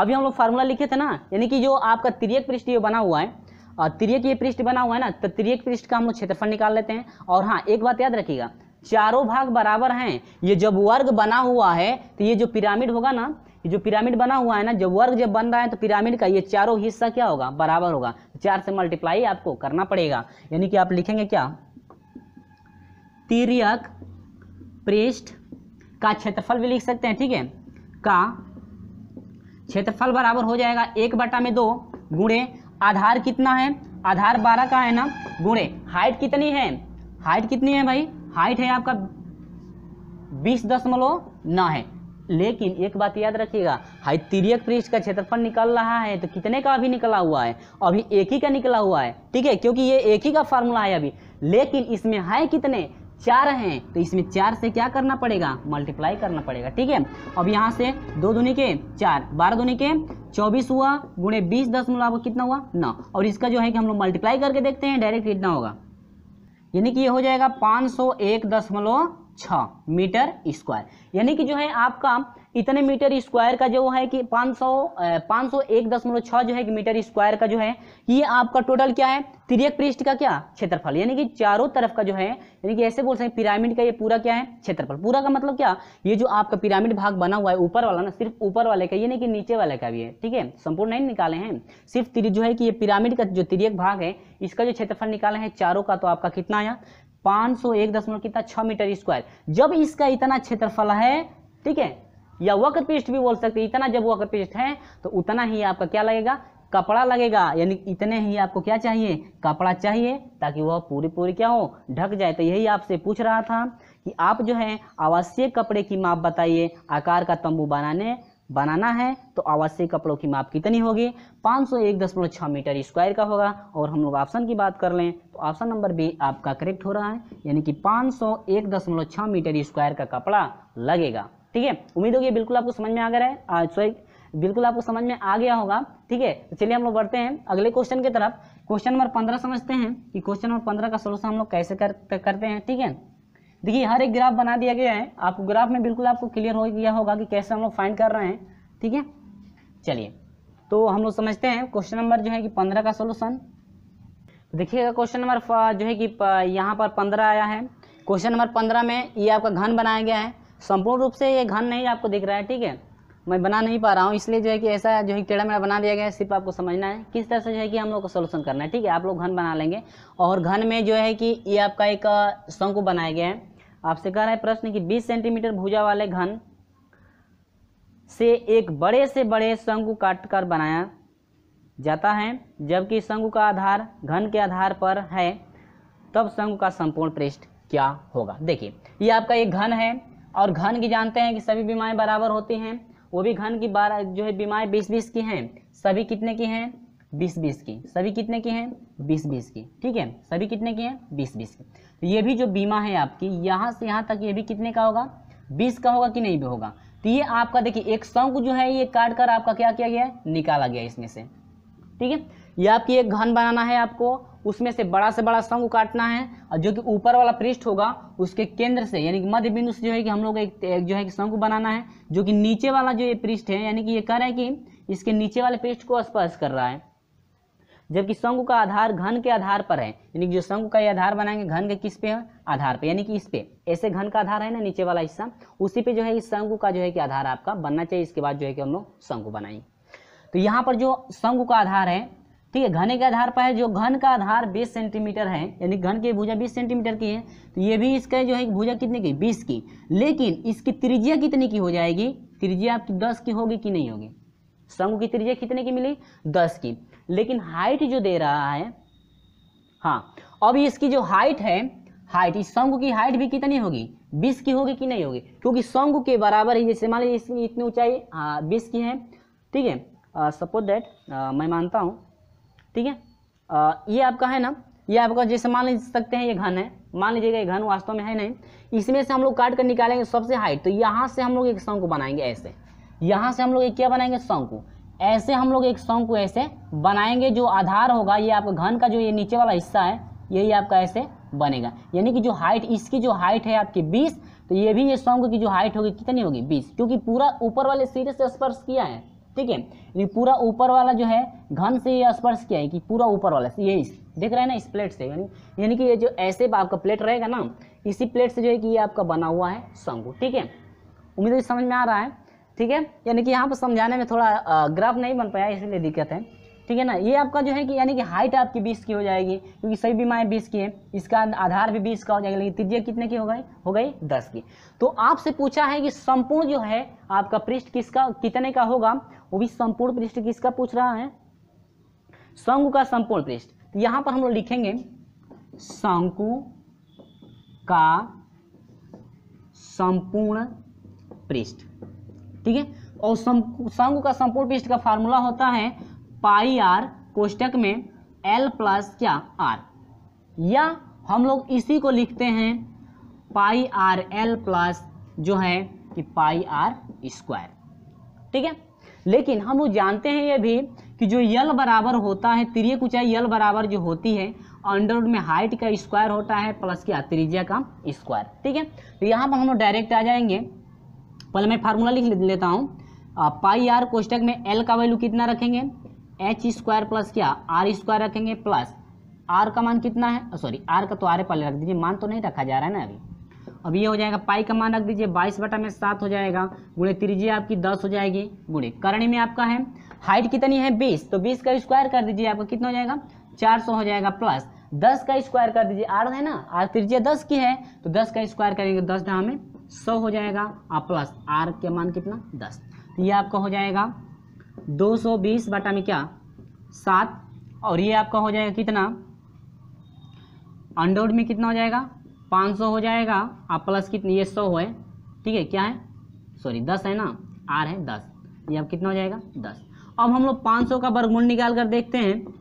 अभी हम लोग फार्मूला लिखे थे ना यानी कि जो आपका तिरियक पृष्ठ ये बना हुआ है त्रियक ये पृष्ठ बना हुआ है ना तो त्रियक पृष्ठ का हम लोग क्षेत्रफल निकाल लेते हैं और हाँ एक बात याद रखिएगा चारों भाग बराबर हैं ये जब वर्ग बना हुआ है तो ये जो पिरामिड होगा ना ये जो पिरामिड बना हुआ है ना जब वर्ग जब बन रहा है तो पिरामिड का ये चारों हिस्सा क्या होगा बराबर होगा चार से मल्टीप्लाई आपको करना पड़ेगा यानी कि आप लिखेंगे क्या तिरक पृष्ठ का क्षेत्रफल भी लिख सकते हैं ठीक है का क्षेत्रफल बराबर हो जाएगा एक बटा में दो गुणे आधार कितना है आधार बारह का है ना गुणे हाइट कितनी है हाइट कितनी है भाई हाइट है आपका बीस दशमलव न है लेकिन एक बात याद रखिएगा हाइट तिरिय पृष्ठ का क्षेत्रफल निकल रहा है तो कितने का अभी निकला हुआ है अभी एक ही का निकला हुआ है ठीक है क्योंकि ये एक ही का फॉर्मूला है अभी लेकिन इसमें है कितने चार हैं तो इसमें चार से क्या करना पड़ेगा मल्टीप्लाई करना पड़ेगा ठीक है अब यहाँ से दो दूनी के चार बारह दूनी के चौबीस हुआ गुणे बीस दशमलव आपको कितना हुआ नौ और इसका जो है कि हम लोग मल्टीप्लाई करके देखते हैं डायरेक्ट कितना होगा यानी कि ये हो जाएगा पाँच सौ एक दशमलव छः मीटर स्क्वायर यानी कि जो है आपका इतने मीटर स्क्वायर का जो है कि 500 सौ पाँच सौ एक दशमलव छः जो है कि मीटर स्क्वायर का जो है ये आपका टोटल क्या है तिरक पृष्ठ का क्या क्षेत्रफल यानी कि चारों तरफ का जो है यानी कि ऐसे बोल सकते हैं पिरामिड का ये पूरा क्या है क्षेत्रफल पूरा का मतलब क्या ये जो आपका पिरामिड भाग बना हुआ है ऊपर वाला ना सिर्फ ऊपर वाले का ये नहीं कि नीचे वाले का भी है ठीक है संपूर्ण नहीं निकाले हैं सिर्फ जो है कि ये पिरामिड का जो तिरक भाग है इसका जो क्षेत्रफल निकाले हैं चारों का तो आपका कितना आया पाँच सौ एक दशमलव कितना छः मीटर स्क्वायर जब इसका इतना क्षेत्रफल है ठीक है या वक्र पृष्ठ भी बोल सकते हैं इतना जब वक्र पृष्ठ है तो उतना ही आपका क्या लगेगा कपड़ा लगेगा यानी इतने ही आपको क्या चाहिए कपड़ा चाहिए ताकि वह पूरी पूरी क्या हो ढक जाए तो यही आपसे पूछ रहा था कि आप जो है आवासीय कपड़े की माप बताइए आकार का तंबू बनाने बनाना है तो आवासीय कपड़ों की माप कितनी होगी पाँच सौ एक दशमलव छः मीटर स्क्वायर का होगा और हम लोग ऑप्शन की बात कर लें तो ऑप्शन नंबर बी आपका करेक्ट हो रहा है यानी कि पाँच सौ एक दशमलव छः मीटर स्क्वायर का कपड़ा लगेगा ठीक है उम्मीद होगी बिल्कुल आपको समझ में आ गया है सॉरी बिल्कुल आपको समझ में आ गया होगा ठीक है तो चलिए हम लोग बढ़ते हैं अगले क्वेश्चन की तरफ क्वेश्चन नंबर पंद्रह समझते हैं कि क्वेश्चन नंबर पंद्रह का सोल्यूशन हम लोग कैसे कर, करते हैं ठीक है देखिए हर एक ग्राफ बना दिया गया है आपको ग्राफ में बिल्कुल आपको क्लियर हो गया होगा कि कैसे हम लोग फाइंड कर रहे हैं ठीक है चलिए तो हम लोग समझते हैं क्वेश्चन नंबर जो है कि पंद्रह का सोल्यूशन देखिएगा क्वेश्चन नंबर जो है कि यहाँ पर पंद्रह आया है क्वेश्चन नंबर पंद्रह में ये आपका घन बनाया गया है संपूर्ण रूप से ये घन नहीं आपको दिख रहा है ठीक है मैं बना नहीं पा रहा हूँ इसलिए जो है कि ऐसा जो है टेढ़ा मेढ़ा बना दिया गया है सिर्फ आपको समझना है किस तरह से जो है कि हम लोग को सोल्यूशन करना है ठीक है आप लोग घन बना लेंगे और घन में जो है कि ये आपका एक शंकु बनाया गया है आपसे कह रहा है प्रश्न कि 20 सेंटीमीटर भुजा वाले घन से एक बड़े से बड़े शंकु काट कर बनाया जाता है जबकि शंकु का आधार घन के आधार पर है तब शंकु का संपूर्ण पृष्ठ क्या होगा देखिए ये आपका एक घन है और घन की जानते हैं कि सभी बीमाएँ बराबर होती हैं वो भी घन की बारह जो है बीमाएँ बीस बीस की हैं सभी कितने की हैं बीस बीस की सभी कितने की हैं बीस बीस की ठीक है सभी कितने की हैं बीस बीस की तो ये भी जो बीमा है आपकी यहाँ से यहाँ तक ये भी कितने का होगा बीस का होगा कि नहीं भी होगा तो ये आपका देखिए एक शंक जो है ये काट कर आपका क्या किया गया निकाला गया इसमें से ठीक है ये आपकी एक घन बनाना है आपको उसमें से बड़ा से बड़ा शंकु काटना है और जो कि ऊपर वाला पृष्ठ होगा उसके केंद्र से यानी कि मध्य बिंदु से जो है कि हम लोग एक, एक जो है कि शंकु बनाना है जो कि नीचे वाला जो ये पृष्ठ है यानी कि ये कह रहे हैं कि इसके नीचे वाले पृष्ठ को स्पर्श कर रहा है जबकि शंकु का आधार घन के आधार पर है यानी कि जो शंकु का ये आधार बनाएंगे घन के किस पे है आधार पे यानी कि इस पे ऐसे घन का आधार है ना नीचे वाला हिस्सा उसी पे जो है इस शंकु का जो है कि आधार आपका बनना चाहिए इसके बाद जो है कि हम लोग शंकु बनाएंगे तो यहाँ पर जो शंकु का आधार है ठीक है घने के आधार पर है जो घन का आधार 20 सेंटीमीटर है यानी घन की भुजा 20 सेंटीमीटर की है तो ये भी इसका जो है भुजा कितने की 20 की लेकिन इसकी त्रिज्या कितने की हो जाएगी त्रिज्या आपकी 10 की होगी कि नहीं होगी शंकु की त्रिज्या कितने की मिली 10 की लेकिन हाइट जो दे रहा है हाँ अब इसकी जो हाइट है हाइट इस शंकु की हाइट भी कितनी होगी बीस की होगी कि नहीं होगी क्योंकि शंकु के बराबर ही जैसे मान लीजिए इसकी इतनी ऊंचाई हाँ, बीस की है ठीक है सपोज दैट मैं मानता हूँ ठीक है ये आपका है ना ये आपका जैसे मान ले सकते हैं ये घन है मान लीजिएगा ये घन वास्तव में है नहीं इसमें से हम लोग काट कर निकालेंगे सबसे हाइट तो यहाँ से हम लोग एक शंकु बनाएंगे ऐसे यहाँ से हम लोग एक क्या बनाएंगे शंकु ऐसे हम लोग एक शंकु ऐसे बनाएंगे जो आधार होगा ये आपका घन का जो ये नीचे वाला हिस्सा है यही आपका ऐसे बनेगा यानी कि जो हाइट इसकी जो हाइट है आपकी बीस तो ये भी ये शंकु की जो हाइट होगी कितनी होगी बीस क्योंकि पूरा ऊपर वाले सिरे से स्पर्श किया है ठीक है पूरा ऊपर वाला जो है घन से ये स्पर्श किया है कि पूरा ऊपर वाला से ये देख रहे हैं ना इस प्लेट से यानी यानी कि ये जो ऐसे आपका प्लेट रहेगा ना इसी प्लेट से जो है कि ये आपका बना हुआ है शंकु ठीक है उम्मीद है समझ में आ रहा है ठीक है यानी कि यहाँ पर समझाने में थोड़ा ग्राफ नहीं बन पाया इसलिए दिक्कत है ठीक है ना ये आपका जो है कि यानी कि हाइट आपकी बीस की हो जाएगी क्योंकि सभी बीमाएँ बीस की है इसका आधार भी बीस का हो जाएगा लेकिन तिजिया कितने की हो गई हो गई दस की तो आपसे पूछा है कि संपूर्ण जो है आपका पृष्ठ किसका कितने का होगा वो भी संपूर्ण पृष्ठ किसका पूछ रहा है शंकु का संपूर्ण पृष्ठ तो यहां पर हम लोग लिखेंगे शंकु का संपूर्ण पृष्ठ ठीक है और शंकु का संपूर्ण पृष्ठ का फार्मूला होता है पाई आर कोष्टक में एल प्लस क्या आर या हम लोग इसी को लिखते हैं पाई आर एल प्लस जो है कि पाई आर स्क्वायर ठीक है लेकिन हम जानते हैं ये भी कि जो यल बराबर होता है तिरक ऊंचाई यल बराबर जो होती है अंडर में हाइट का स्क्वायर होता है प्लस की त्रिज्या का स्क्वायर ठीक है तो यहाँ पर हम लोग डायरेक्ट आ जाएंगे पहले मैं फार्मूला लिख लेता हूँ पाई आर कोष्टक में एल का वैल्यू कितना रखेंगे एच स्क्वायर प्लस क्या आर स्क्वायर रखेंगे प्लस आर का मान कितना है सॉरी आर का तो आर पहले रख दीजिए मान तो नहीं रखा जा रहा है ना अभी अब ये हो जाएगा पाई का मान रख दीजिए बाईस बटा में सात हो जाएगा गुणे त्रिज्या आपकी दस हो जाएगी गुणे करणी में आपका है हाइट कितनी है बीस तो बीस का स्क्वायर कर दीजिए आपका कितना हो जाएगा चार सौ हो जाएगा प्लस दस का स्क्वायर कर दीजिए आर है ना आर त्रिज्या दस की है तो दस का स्क्वायर करेंगे दस ढा में सौ हो जाएगा और प्लस आर के मान कितना दस तो ये आपका हो जाएगा दो सौ बीस बटा में क्या सात और ये आपका हो जाएगा कितना अंडोड में कितना हो जाएगा पाँच सौ हो जाएगा आप प्लस कितनी ये सौ है ठीक है क्या है सॉरी दस है ना आर है दस ये अब कितना हो जाएगा दस अब हम लोग पाँच सौ का वर्गमूल निकाल कर देखते हैं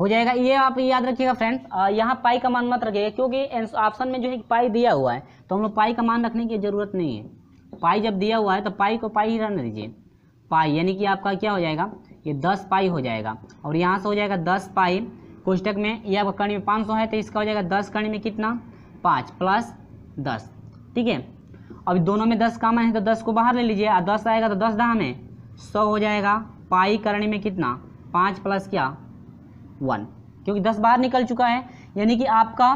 हो जाएगा ये आप याद रखिएगा फ्रेंड यहाँ पाई का मान मत रखिएगा क्योंकि ऑप्शन में जो है पाई दिया हुआ है तो हम लोग पाई का मान रखने की ज़रूरत नहीं है पाई जब दिया हुआ है तो पाई को पाई ही रहने दीजिए पाई यानी कि आपका क्या हो जाएगा ये दस पाई हो जाएगा और यहाँ से हो जाएगा दस पाई कोष्टक में ये आपका कणी में पाँच सौ है तो इसका हो जाएगा दस कर्ण में कितना पाँच प्लस दस ठीक है अभी दोनों में दस काम है तो दस को बाहर ले लीजिए और दस आएगा तो दस दहा में सौ हो जाएगा पाई करने में कितना पाँच प्लस क्या वन क्योंकि दस बाहर निकल चुका है यानी कि आपका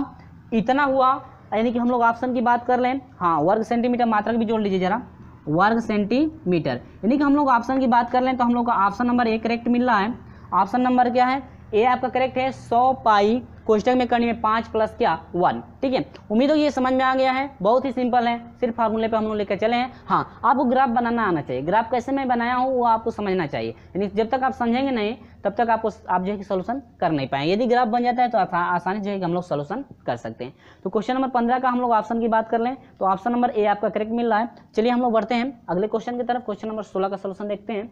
इतना हुआ यानी कि हम लोग ऑप्शन की बात कर लें हाँ वर्ग सेंटीमीटर मात्रा भी जोड़ लीजिए जरा वर्ग सेंटीमीटर यानी कि हम लोग ऑप्शन की बात कर लें तो हम लोग का ऑप्शन नंबर एक करेक्ट मिल रहा है ऑप्शन नंबर क्या है ए आपका करेक्ट है सौ पाई क्वेश्चन में करनी है पाँच प्लस क्या वन ठीक है उम्मीद हो ये समझ में आ गया है बहुत ही सिंपल है सिर्फ फार्मूले पे हम लोग लेकर चले हैं हाँ आपको ग्राफ बनाना आना चाहिए ग्राफ कैसे मैं बनाया हूँ वो आपको समझना चाहिए यानी जब तक आप समझेंगे नहीं तब तक आपको आप जो है कि सोल्यूशन कर नहीं पाएंगे यदि ग्राफ बन जाता है तो आसानी जो है कि हम लोग सोल्यूशन कर सकते हैं तो क्वेश्चन नंबर पंद्रह का हम लोग ऑप्शन की बात कर लें तो ऑप्शन नंबर ए आपका करेक्ट मिल रहा है चलिए हम लोग बढ़ते हैं अगले क्वेश्चन की तरफ क्वेश्चन नंबर सोलह का सोल्यूशन देखते हैं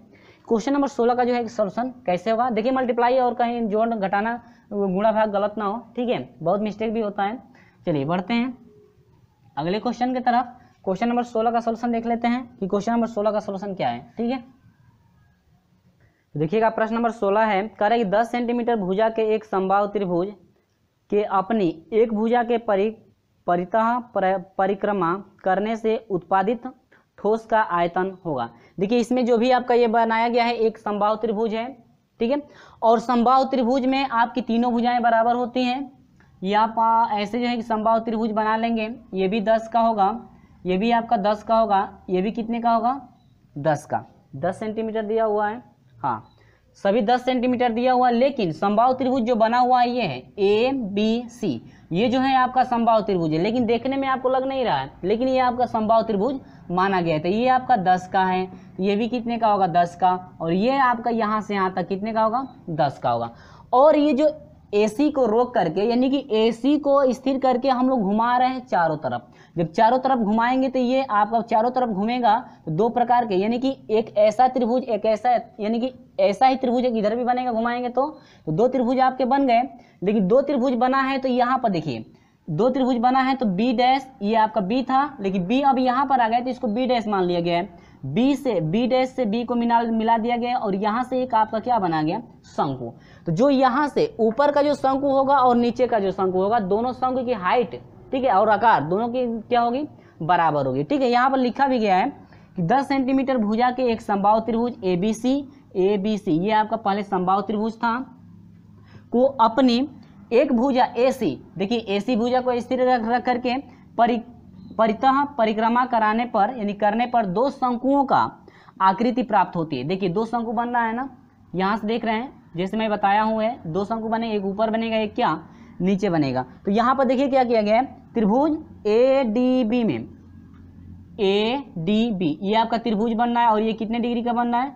क्वेश्चन नंबर सोलह का जो है सोल्यूशन कैसे होगा देखिए मल्टीप्लाई और कहीं जोड़ घटाना गुणा भाग गलत ना हो ठीक है बहुत मिस्टेक भी होता है चलिए बढ़ते हैं अगले क्वेश्चन की तरफ क्वेश्चन नंबर सोलह का सोल्यूशन देख लेते हैं कि क्वेश्चन नंबर सोलह का सोल्यूशन क्या है ठीक है तो देखिएगा प्रश्न नंबर सोलह है कह रहे दस सेंटीमीटर भुजा के एक संभाव त्रिभुज के अपनी एक भुजा के परि परितः परिक्रमा करने से उत्पादित ठोस का आयतन होगा देखिए इसमें जो भी आपका ये बनाया गया है एक संभाव त्रिभुज है ठीक है और संभाव त्रिभुज में आपकी तीनों भुजाएं बराबर होती हैं या आप ऐसे जो है कि संभाव त्रिभुज बना लेंगे ये भी दस का होगा ये भी आपका दस का होगा ये भी कितने का होगा दस का दस सेंटीमीटर दिया हुआ है हाँ सभी 10 सेंटीमीटर दिया हुआ लेकिन संभाव त्रिभुज जो बना हुआ है ये है ए बी सी ये जो है आपका संभाव त्रिभुज है लेकिन देखने में आपको लग नहीं रहा है लेकिन ये आपका संभाव त्रिभुज माना गया है तो ये आपका दस का है ये भी कितने का होगा दस का और ये आपका यहाँ से यहाँ तक कितने का होगा दस का होगा और ये जो एसी को रोक करके यानी कि एसी को स्थिर करके हम लोग घुमा रहे हैं चारों तरफ जब चारों तरफ घुमाएंगे तो ये आपका चारों तरफ घूमेगा तो दो प्रकार के यानी कि एक ऐसा त्रिभुज एक ऐसा यानी कि ऐसा ही त्रिभुज इधर भी बनेगा घुमाएंगे तो, तो दो त्रिभुज आपके बन गए लेकिन दो त्रिभुज बना है तो यहाँ पर देखिए दो त्रिभुज बना है तो बी डैश ये आपका बी था लेकिन बी अब यहाँ पर आ गए तो इसको बी डैश मान लिया गया है बी से बी डैश से बी को मिला मिला दिया गया और यहाँ से एक आपका क्या बना गया शंकु तो जो यहाँ से ऊपर का जो शंकु होगा और नीचे का जो शंकु होगा दोनों शंकु की हाइट ठीक है और आकार दोनों की क्या होगी बराबर होगी ठीक है यहाँ पर लिखा भी गया है कि 10 सेंटीमीटर भुजा के एक संभाव त्रिभुज A B C A B C ये आपका पहले संभाव त्रिभुज था को अपनी एक भुजा ए सी देखिए ए सी भुजा को स्थिर रख रख करके परि परितः परिक्रमा कराने पर यानी करने पर दो शंकुओं का आकृति प्राप्त होती है देखिए दो शंकु बन रहा है ना यहाँ से देख रहे हैं जैसे मैं बताया हुआ है दो शंकु बने एक ऊपर बनेगा एक क्या नीचे बनेगा तो यहाँ पर देखिए क्या किया गया है त्रिभुज ए डी बी में ए डी बी ये आपका त्रिभुज बन रहा है और ये कितने डिग्री का बन रहा है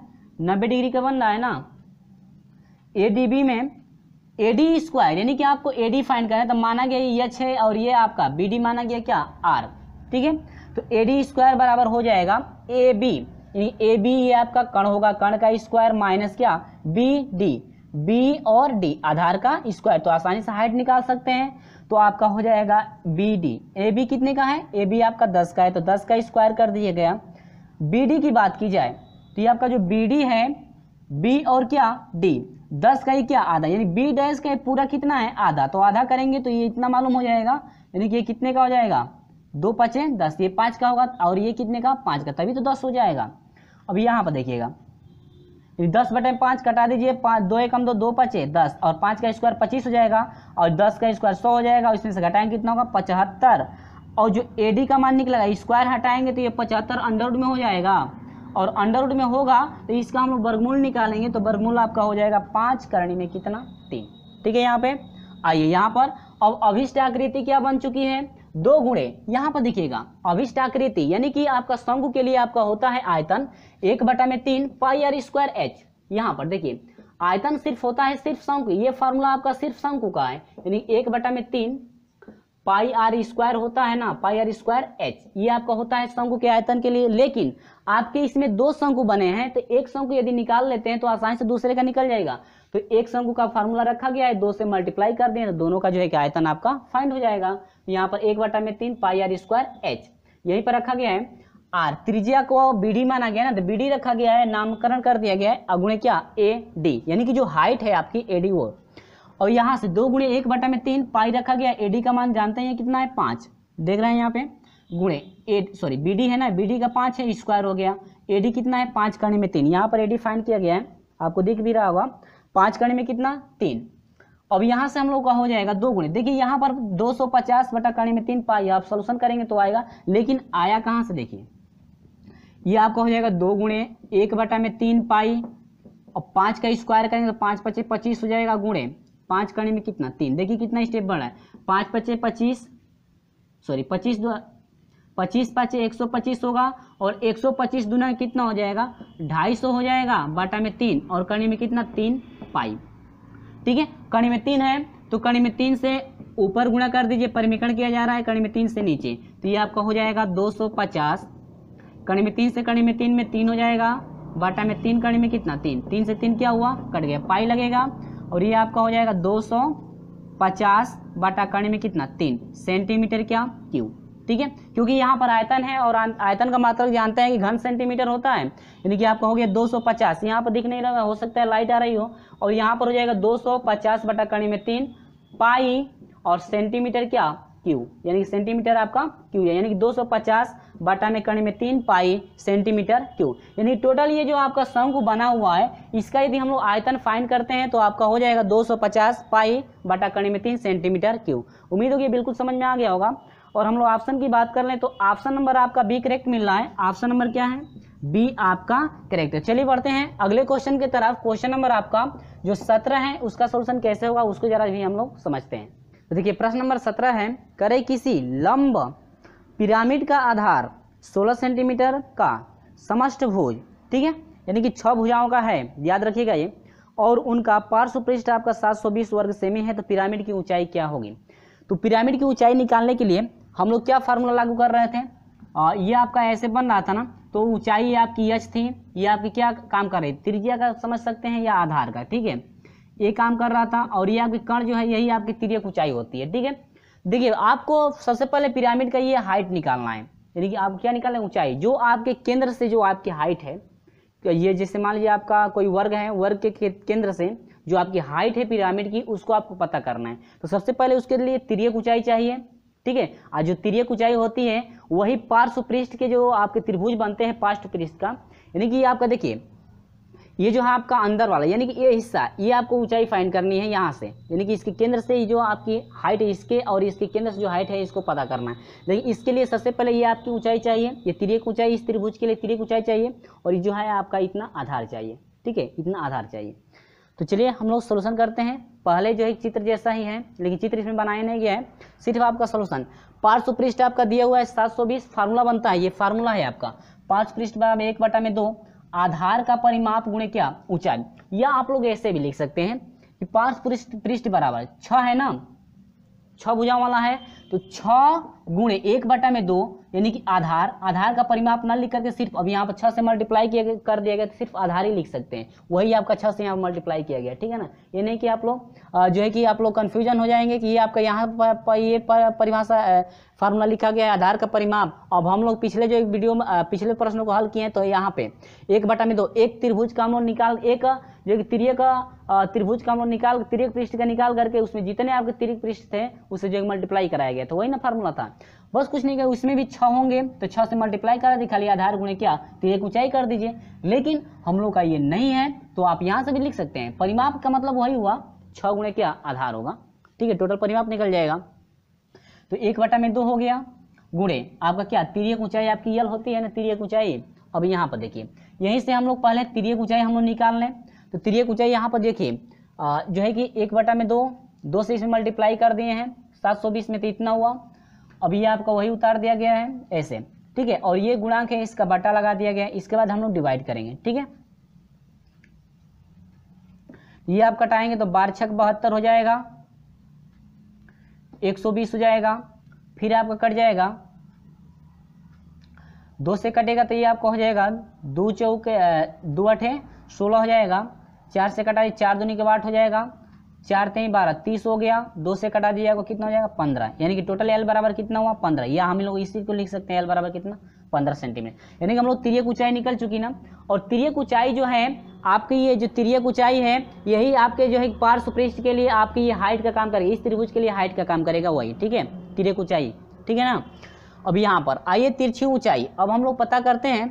नब्बे डिग्री का बन रहा है ना ए डी बी में ए डी स्क्वायर यानी कि आपको ए डी फाइंड करना है तो माना गया ये एच है और ये आपका बी डी माना गया क्या आर ठीक है तो ए डी स्क्वायर बराबर हो जाएगा ए बी यानी ए बी ये आपका कण होगा कण का स्क्वायर माइनस क्या बी डी बी और डी आधार का स्क्वायर तो आसानी से हाइट निकाल सकते हैं तो आपका हो जाएगा बी डी ए बी कितने का है ए बी आपका दस का है तो दस का स्क्वायर कर दिया गया बी डी की बात की जाए तो ये आपका जो बी डी है बी और क्या डी दस का ही क्या आधा यानी बी डैस का पूरा कितना है आधा तो आधा करेंगे तो ये इतना मालूम हो जाएगा यानी कि ये कितने का हो जाएगा दो पचे दस ये पाँच का होगा और ये कितने का पाँच का तभी तो दस हो जाएगा अब यहाँ पर देखिएगा तो दस बटे पाँच कटा दीजिए पाँच दो एक दो दो पचे दस और पाँच का स्क्वायर पच्चीस हो जाएगा और दस का स्क्वायर सौ हो जाएगा इसमें से घटाएंगे कितना होगा पचहत्तर और जो ए डी का मान निकलेगा स्क्वायर हटाएंगे तो ये पचहत्तर अंडरवुड में हो जाएगा और अंडरवुड में होगा तो इसका हम लोग वर्गमूल निकालेंगे तो वर्गमूल आपका हो जाएगा पाँच करणी में कितना तीन ठीक है यहाँ पे आइए यहाँ पर अब अभिष्ट आकृति क्या बन चुकी है दो गुणे यहाँ पर देखिएगा अभिष्ट आकृति यानी कि आपका संघ के लिए आपका होता है आयतन एक बटा में तीन पाई आर स्क्वायर एच यहाँ पर देखिए आयतन सिर्फ होता है सिर्फ शंकु ये फॉर्मूला आपका सिर्फ शंकु का है यानी एक बटा में तीन पाई आर स्क्वायर होता है ना पाई आर स्क्वायर एच ये आपका होता है शंकु के आयतन के लिए लेकिन आपके इसमें दो शंकु बने हैं तो एक शंकु यदि निकाल लेते हैं तो आसानी से दूसरे का निकल जाएगा तो एक शंकु का फॉर्मूला रखा गया है दो से मल्टीप्लाई कर दें तो दोनों का जो है कि आयतन आपका फाइंड हो जाएगा यहाँ पर एक बटा में तीन पाई आर स्क्वायर एच यहीं पर रखा गया है आर त्रिज्या को बीडी माना गया ना तो बीडी रखा गया है नामकरण कर दिया गया है अगुणे क्या ए डी यानी कि जो हाइट है आपकी ए डी वो और यहाँ से दो गुणे एक बटा में तीन पाई रखा गया ए डी का मान जानते हैं कितना है पाँच देख रहे हैं यहाँ पे गुणे ए सॉरी बी डी है ना बी डी का पाँच है स्क्वायर हो गया ए डी कितना है पाँच कणी में तीन यहाँ पर ए डी फाइन किया गया है आपको दिख भी रहा होगा पाँच कणी में कितना तीन अब यहाँ से हम लोग का हो जाएगा दो गुणित देखिए यहाँ पर 250 सौ पचास बटा कड़ी में तीन पाई आप सोल्यूशन करेंगे तो आएगा लेकिन आया कहाँ से देखिए ये आपका हो जाएगा दो गुणे एक बटा में तीन पाई और पाँच का स्क्वायर करेंगे तो पाँच पच्चीस पच्चीस हो जाएगा गुणे पाँच करने में कितना तीन देखिए कितना स्टेप बढ़ रहा है पाँच पच्चे पच्चीस सॉरी पच्चीस दो पच्चीस पाँच एक सौ पच्चीस होगा और एक सौ पच्चीस दुना कितना हो जाएगा ढाई सौ हो जाएगा बाटा में तीन और कड़ी में कितना तीन पाई ठीक है कणी में तीन है तो कणी में तीन से ऊपर गुणा कर दीजिए परिमिकरण किया जा रहा है कणी में तीन से नीचे तो ये आपका हो जाएगा 250 कणी में तीन से कणी में तीन में तीन हो जाएगा बाटा में तीन कणी में कितना तीन तीन से तीन क्या हुआ कट गया पाई लगेगा और ये आपका हो जाएगा 250 बाटा कणी में कितना तीन सेंटीमीटर क्या क्यूब ठीक है क्योंकि यहाँ पर आयतन है और आयतन का मात्रक जानते हैं कि घन सेंटीमीटर होता है यानी कि आप कहोगे 250 यहाँ पर दिख नहीं रहा हो सकता है लाइट आ रही हो और यहाँ पर हो जाएगा 250 बटा कड़ी में तीन पाई और सेंटीमीटर क्या क्यू यानी कि सेंटीमीटर आपका क्यू है यानी कि 250 बटा में कड़ी में तीन पाई सेंटीमीटर क्यू यानी टोटल ये जो आपका शंकु बना हुआ है इसका यदि हम लोग आयतन फाइन करते हैं तो आपका हो जाएगा 250 पाई बटा कड़ी में तीन सेंटीमीटर क्यू उम्मीद होगी बिल्कुल समझ में आ गया होगा और हम लोग ऑप्शन की बात कर लें तो ऑप्शन नंबर आपका बी करेक्ट मिल रहा है ऑप्शन नंबर क्या है बी आपका करेक्ट है चलिए बढ़ते हैं अगले क्वेश्चन की तरफ क्वेश्चन नंबर आपका जो सत्रह है उसका सोल्यूशन कैसे होगा उसको जरा भी हम लोग समझते हैं तो देखिए प्रश्न नंबर सत्रह है करे किसी लंब पिरामिड का आधार सोलह सेंटीमीटर का समस्ट भुज ठीक है यानी कि छह भुजाओं का है याद रखिएगा ये और उनका पार्श्व पृष्ठ आपका 720 वर्ग सेमी है तो पिरामिड की ऊंचाई क्या होगी तो पिरामिड की ऊंचाई निकालने के लिए हम लोग क्या फार्मूला लागू कर रहे थे और ये आपका ऐसे बन रहा था ना तो ऊंचाई आपकी यच थी ये आपकी क्या काम कर रही त्रिज्या का समझ सकते हैं या आधार का ठीक है ये काम कर रहा था और ये आपकी कण जो है यही आपकी तिरक ऊंचाई होती है ठीक है देखिए आपको सबसे पहले पिरामिड का ये हाइट निकालना है यानी कि आप क्या निकालें ऊंचाई जो आपके केंद्र से जो आपकी हाइट है तो ये जैसे मान लीजिए आपका कोई वर्ग है वर्ग के केंद्र से जो आपकी हाइट है पिरामिड की उसको आपको पता करना है तो सबसे पहले उसके लिए तिरक ऊंचाई चाहिए ठीक है और जो तिरक ऊंचाई होती है वही पार्श्व पृष्ठ के जो आपके त्रिभुज बनते हैं पार्श्व पृष्ठ का यानी कि ये आपका देखिए ये जो है आपका अंदर वाला यानी कि ये हिस्सा ये आपको ऊंचाई फाइंड करनी है यहाँ से यानी कि इसके केंद्र से ही जो आपकी हाइट है इसके और इसके केंद्र से जो हाइट है इसको पता करना है लेकिन इसके लिए सबसे पहले ये आपकी ऊंचाई चाहिए ये तिरक ऊंचाई इस त्रिभुज के लिए तिरक ऊंचाई चाहिए और ये जो है आपका इतना आधार चाहिए ठीक है इतना आधार चाहिए तो चलिए हम लोग सोल्यूशन करते हैं पहले जो है चित्र जैसा ही है लेकिन चित्र इसमें बनाया नहीं गया है सिर्फ आपका सोल्यूशन पार्श्व पृष्ठ आपका दिया हुआ है सात सौ बीस फार्मूला बनता है ये फार्मूला है आपका पाँच पृष्ठ बराबर एक बटा में दो आधार का परिमाप गुणे क्या ऊंचाई या आप लोग ऐसे भी लिख सकते हैं कि पांच पृष्ठ पृष्ठ बराबर छ है ना छ भुजा वाला है तो छ गुणे एक बटा में दो यानी कि आधार आधार का परिमाप ना लिख करके सिर्फ अब यहाँ पर छह से मल्टीप्लाई किया कर दिया गया तो सिर्फ आधार ही लिख सकते हैं वही आपका छह से यहाँ मल्टीप्लाई किया गया ठीक है ना ये नहीं कि आप लोग जो है कि आप लोग कन्फ्यूजन हो जाएंगे कि ये आपका यहाँ पर, ये परिभाषा फार्मूला लिखा गया है आधार का परिमाप अब हम लोग पिछले जो एक वीडियो में पिछले प्रश्नों को हल किए हैं तो यहाँ पे एक बटा में दो एक त्रिभुज का हम लोग निकाल एक जो कि तिरय का त्रिभुज का हम लोग निकाल तिरय पृष्ठ का निकाल करके उसमें जितने आपके तिरय पृष्ठ थे उसे जो मल्टीप्लाई कराया गया गया तो वही ना फार्मूला था बस कुछ नहीं गया उसमें भी छः होंगे तो छः से मल्टीप्लाई करा दिखा लिया आधार गुणे क्या तो एक ऊंचाई कर दीजिए लेकिन हम लोग का ये नहीं है तो आप यहाँ से भी लिख सकते हैं परिमाप का मतलब वही हुआ छः गुणे क्या आधार होगा ठीक है टोटल परिमाप निकल जाएगा तो एक वटा में दो हो गया गुणे आपका क्या तिरिय ऊंचाई आपकी यल होती है ना तिरिय ऊंचाई अब यहाँ पर देखिए यहीं से हम लोग पहले तिरिय ऊंचाई हम लोग निकाल लें तो तिरिय ऊंचाई यहाँ पर देखिए जो है कि एक वटा में दो दो से इसमें मल्टीप्लाई कर दिए हैं 720 में तो इतना हुआ अब ये आपका वही उतार दिया गया है ऐसे ठीक है और ये गुणांक है इसका बटा लगा दिया गया है इसके बाद हम लोग डिवाइड करेंगे ठीक है ये आप कटाएंगे तो बार छक बहत्तर हो जाएगा 120 हो जाएगा फिर आपका कट जाएगा दो से कटेगा तो ये आपका हो जाएगा दो चौके दो अठे सोलह हो जाएगा चार से कटाई चार दुनी के बाट हो जाएगा चार तेई बारह तीस हो गया दो से कटा दिया जाएगा कितना हो जाएगा पंद्रह यानी कि टोटल एल बराबर कितना हुआ पंद्रह या हम लोग इसी को लिख सकते हैं एल बराबर कितना पंद्रह सेंटीमीटर यानी कि हम लोग तिरिय ऊंचाई निकल चुकी ना और तिरक ऊंचाई जो है आपकी ये जो तिरिय ऊंचाई है यही आपके जो है पार्श्व के लिए आपकी ये हाइट का काम करेगी इस त्रिभुज के लिए हाइट का काम करेगा वही ठीक है तिरक ऊंचाई ठीक है ना अब यहाँ पर आइए तिरछी ऊंचाई अब हम लोग पता करते हैं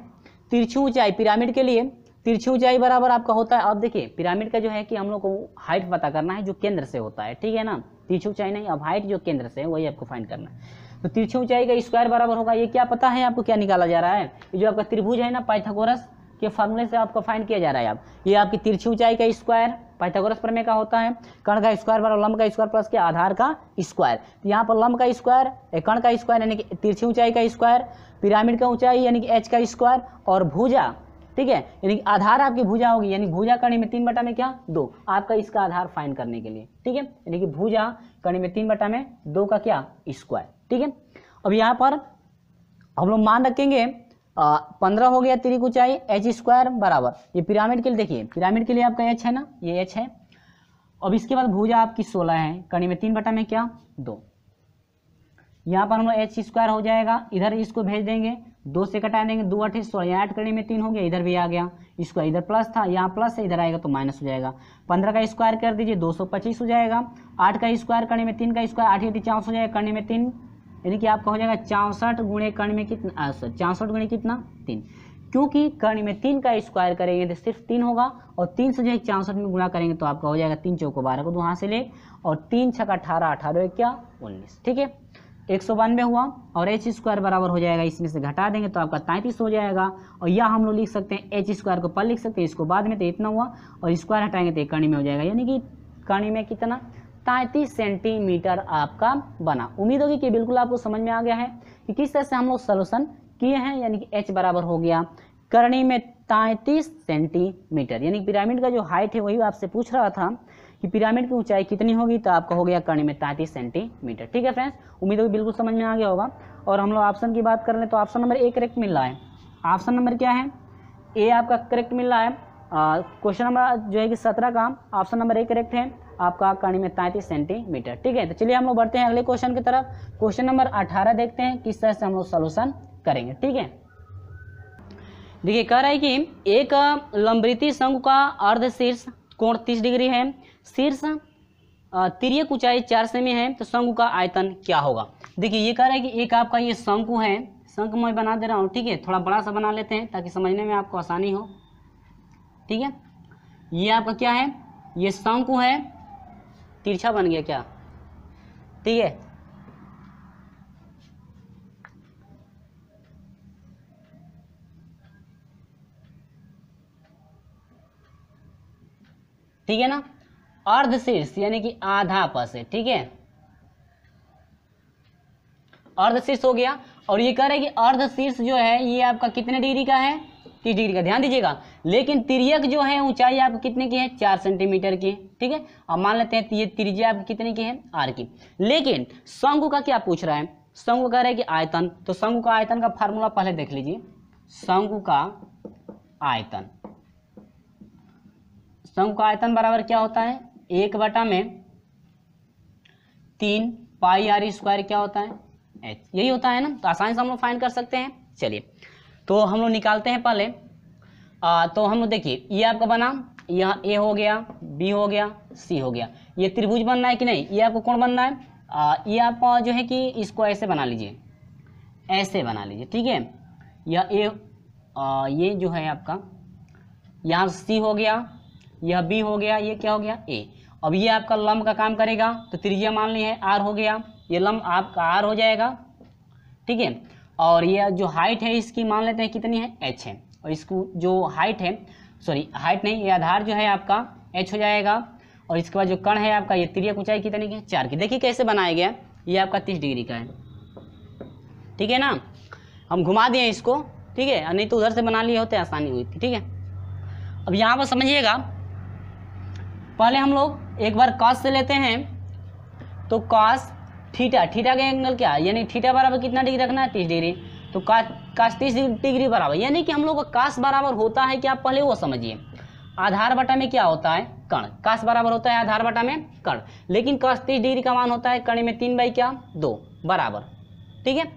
तिरछी ऊंचाई पिरामिड के लिए तिरछी ऊंचाई बराबर आपका होता है अब देखिए पिरामिड का जो है कि हम लोग को हाइट पता करना है जो केंद्र से होता है ठीक है ना तिरछी ऊंचाई नहीं अब हाइट जो केंद्र से है वही आपको फाइंड करना है तो तिरछी ऊंचाई का स्क्वायर बराबर होगा ये क्या पता है आपको क्या निकाला जा रहा है जो आपका त्रिभुज है ना पाइथागोरस के फॉर्मूले से आपको फाइंड किया जा रहा है आप ये आपकी तिरछी ऊंचाई का स्क्वायर पाइथागोरस प्रमेय का होता है कण का स्क्वायर बराबर लंब का स्क्वायर प्लस के आधार का स्क्वायर तो यहाँ पर लंब का स्क्वायर कण का स्क्वायर यानी कि तिरछी ऊंचाई का स्क्वायर पिरामिड का ऊंचाई यानी कि एच का स्क्वायर और भुजा ठीक है यानी आधार आपकी भुजा होगी यानी भुजा कर्ण में तीन बटा में क्या दो आपका इसका आधार फाइन करने के लिए ठीक है यानी कि भुजा कर्ण में तीन बटा में दो का क्या स्क्वायर ठीक है अब यहाँ पर हम लोग मान रखेंगे पंद्रह हो गया त्रिक ऊंचाई एच स्क्वायर बराबर ये पिरामिड के लिए देखिए पिरामिड के लिए आपका एच है ना ये एच है अब इसके बाद भूजा आपकी सोलह है कणी में तीन बटा में क्या दो यहाँ पर हम लोग एच स्क्वायर हो जाएगा इधर इसको भेज देंगे दो से कटा देंगे दो अठे सोलह यहाँ ऐड करने में तीन हो गया इधर भी आ गया इसका इधर प्लस था यहाँ प्लस है इधर आएगा तो माइनस हो जाएगा पंद्रह का स्क्वायर कर दीजिए दो सौ पच्चीस हो जाएगा आठ का स्क्वायर करने में तीन का स्क्वायर आठ यदि चौंस हो जाएगा करने में तीन यानी कि आपका हो जाएगा चौंसठ गुणे कर्ण में कितना सॉरी चौंसठ गुणे कितना तीन क्योंकि कर्ण में तीन का स्क्वायर करेंगे तो सिर्फ तीन होगा और तीन से जो है चौंसठ में गुणा करेंगे तो आपका हो जाएगा तीन चौको बारह को दो हाथ से ले और तीन छः का अठारह अठारह क्या उन्नीस ठीक है एक सौ बानवे हुआ और एच स्क्वायर बराबर हो जाएगा इसमें से घटा देंगे तो आपका तैंतीस हो जाएगा और यह हम लोग लिख सकते हैं एच स्क्वायर को पर लिख सकते हैं इसको बाद में तो इतना हुआ और स्क्वायर हटाएंगे तो एक कणी में हो जाएगा यानी कि कणी में कितना तैंतीस सेंटीमीटर आपका बना उम्मीद होगी कि बिल्कुल आपको समझ में आ गया है कि किस तरह से हम लोग सोल्यूशन किए हैं यानी कि एच बराबर हो गया कर्णी में तैंतीस सेंटीमीटर यानी पिरामिड का जो हाइट है वही आपसे पूछ रहा था कि पिरामिड की ऊंचाई कितनी होगी तो आपका हो गया कर्ण में तैंतीस सेंटीमीटर ठीक है फ्रेंड्स उम्मीद होगी बिल्कुल समझ में आ गया होगा और हम लोग ऑप्शन की बात कर लें तो ऑप्शन नंबर ए करेक्ट मिल रहा है ऑप्शन नंबर क्या है ए आपका करेक्ट मिल रहा है क्वेश्चन नंबर जो है कि सत्रह का ऑप्शन नंबर ए करेक्ट है आपका कर्ण में तैंतीस सेंटीमीटर ठीक है तो चलिए हम लोग बढ़ते हैं अगले क्वेश्चन की तरफ क्वेश्चन नंबर अठारह देखते हैं किस तरह से हम लोग सोल्यूशन करेंगे ठीक है देखिए कह रहा है कि एक लंबृति संघ का अर्ध शीर्ष कोण तीस डिग्री है शीर्ष तिरक ऊंचाई चार सेमी है तो शंकु का आयतन क्या होगा देखिए ये कह रहा है कि एक आपका ये शंकु है शंकु मैं बना दे रहा हूँ ठीक है थोड़ा बड़ा सा बना लेते हैं ताकि समझने में आपको आसानी हो ठीक है ये आपका क्या है ये शंकु है तिरछा बन गया क्या ठीक है ठीक है ना अर्धशीर्ष यानी कि आधा पस ठीक है अर्धशीर्ष हो गया और ये कह रहे हैं कि अर्धशीर्ष जो है ये आपका कितने डिग्री का है तीस डिग्री का ध्यान दीजिएगा लेकिन तिरक जो है ऊंचाई आपकी कितने की है चार सेंटीमीटर की ठीक है और मान लेते हैं ये त्रिज्या आपकी कितने की है आर की लेकिन शंकु का क्या पूछ रहा है शंकु कह रहे हैं कि आयतन तो शंकु का आयतन का फार्मूला पहले देख लीजिए शंकु का आयतन शंकु का आयतन बराबर क्या होता है एक बटा में तीन पाई आर स्क्वायर क्या होता है एच यही होता है ना तो आसानी से हम लोग फाइंड कर सकते हैं चलिए तो हम लोग निकालते हैं पहले आ, तो हम लोग देखिए ये आपका बना यहाँ ए हो गया बी हो गया सी हो गया ये त्रिभुज बनना है कि नहीं ये आपको कौन बनना है आ, ये आपका जो है कि इसको ऐसे बना लीजिए ऐसे बना लीजिए ठीक है यह ए आ, ये जो है आपका यहाँ सी हो गया यह बी हो गया ये क्या हो गया ए अब ये आपका लम का काम करेगा तो त्रिज्या मान ली है आर हो गया ये लम आपका आर हो जाएगा ठीक है और ये जो हाइट है इसकी मान लेते हैं कितनी है एच है और इसको जो हाइट है सॉरी हाइट नहीं ये आधार जो है आपका एच हो जाएगा और इसके बाद जो कण है आपका ये त्रिया ऊंचाई कितनी की चार की देखिए कैसे बनाया गया ये आपका तीस डिग्री का है ठीक है ना हम घुमा दिए इसको ठीक है नहीं तो उधर से बना लिए होते आसानी हुई थी ठीक है अब यहाँ पर समझिएगा पहले हम लोग एक बार कॉस से लेते हैं तो कॉस थीटा थीटा का एंगल क्या है यानी थीटा बराबर कितना डिग्री रखना है तीस डिग्री तो काश तीस डिग्री बराबर यानी कि हम लोग का काश बराबर होता है क्या पहले वो समझिए आधार बटा में क्या होता है कण काश बराबर होता है आधार बटा में कण लेकिन काश तीस डिग्री का मान होता है कण में तीन बाई क्या दो बराबर ठीक है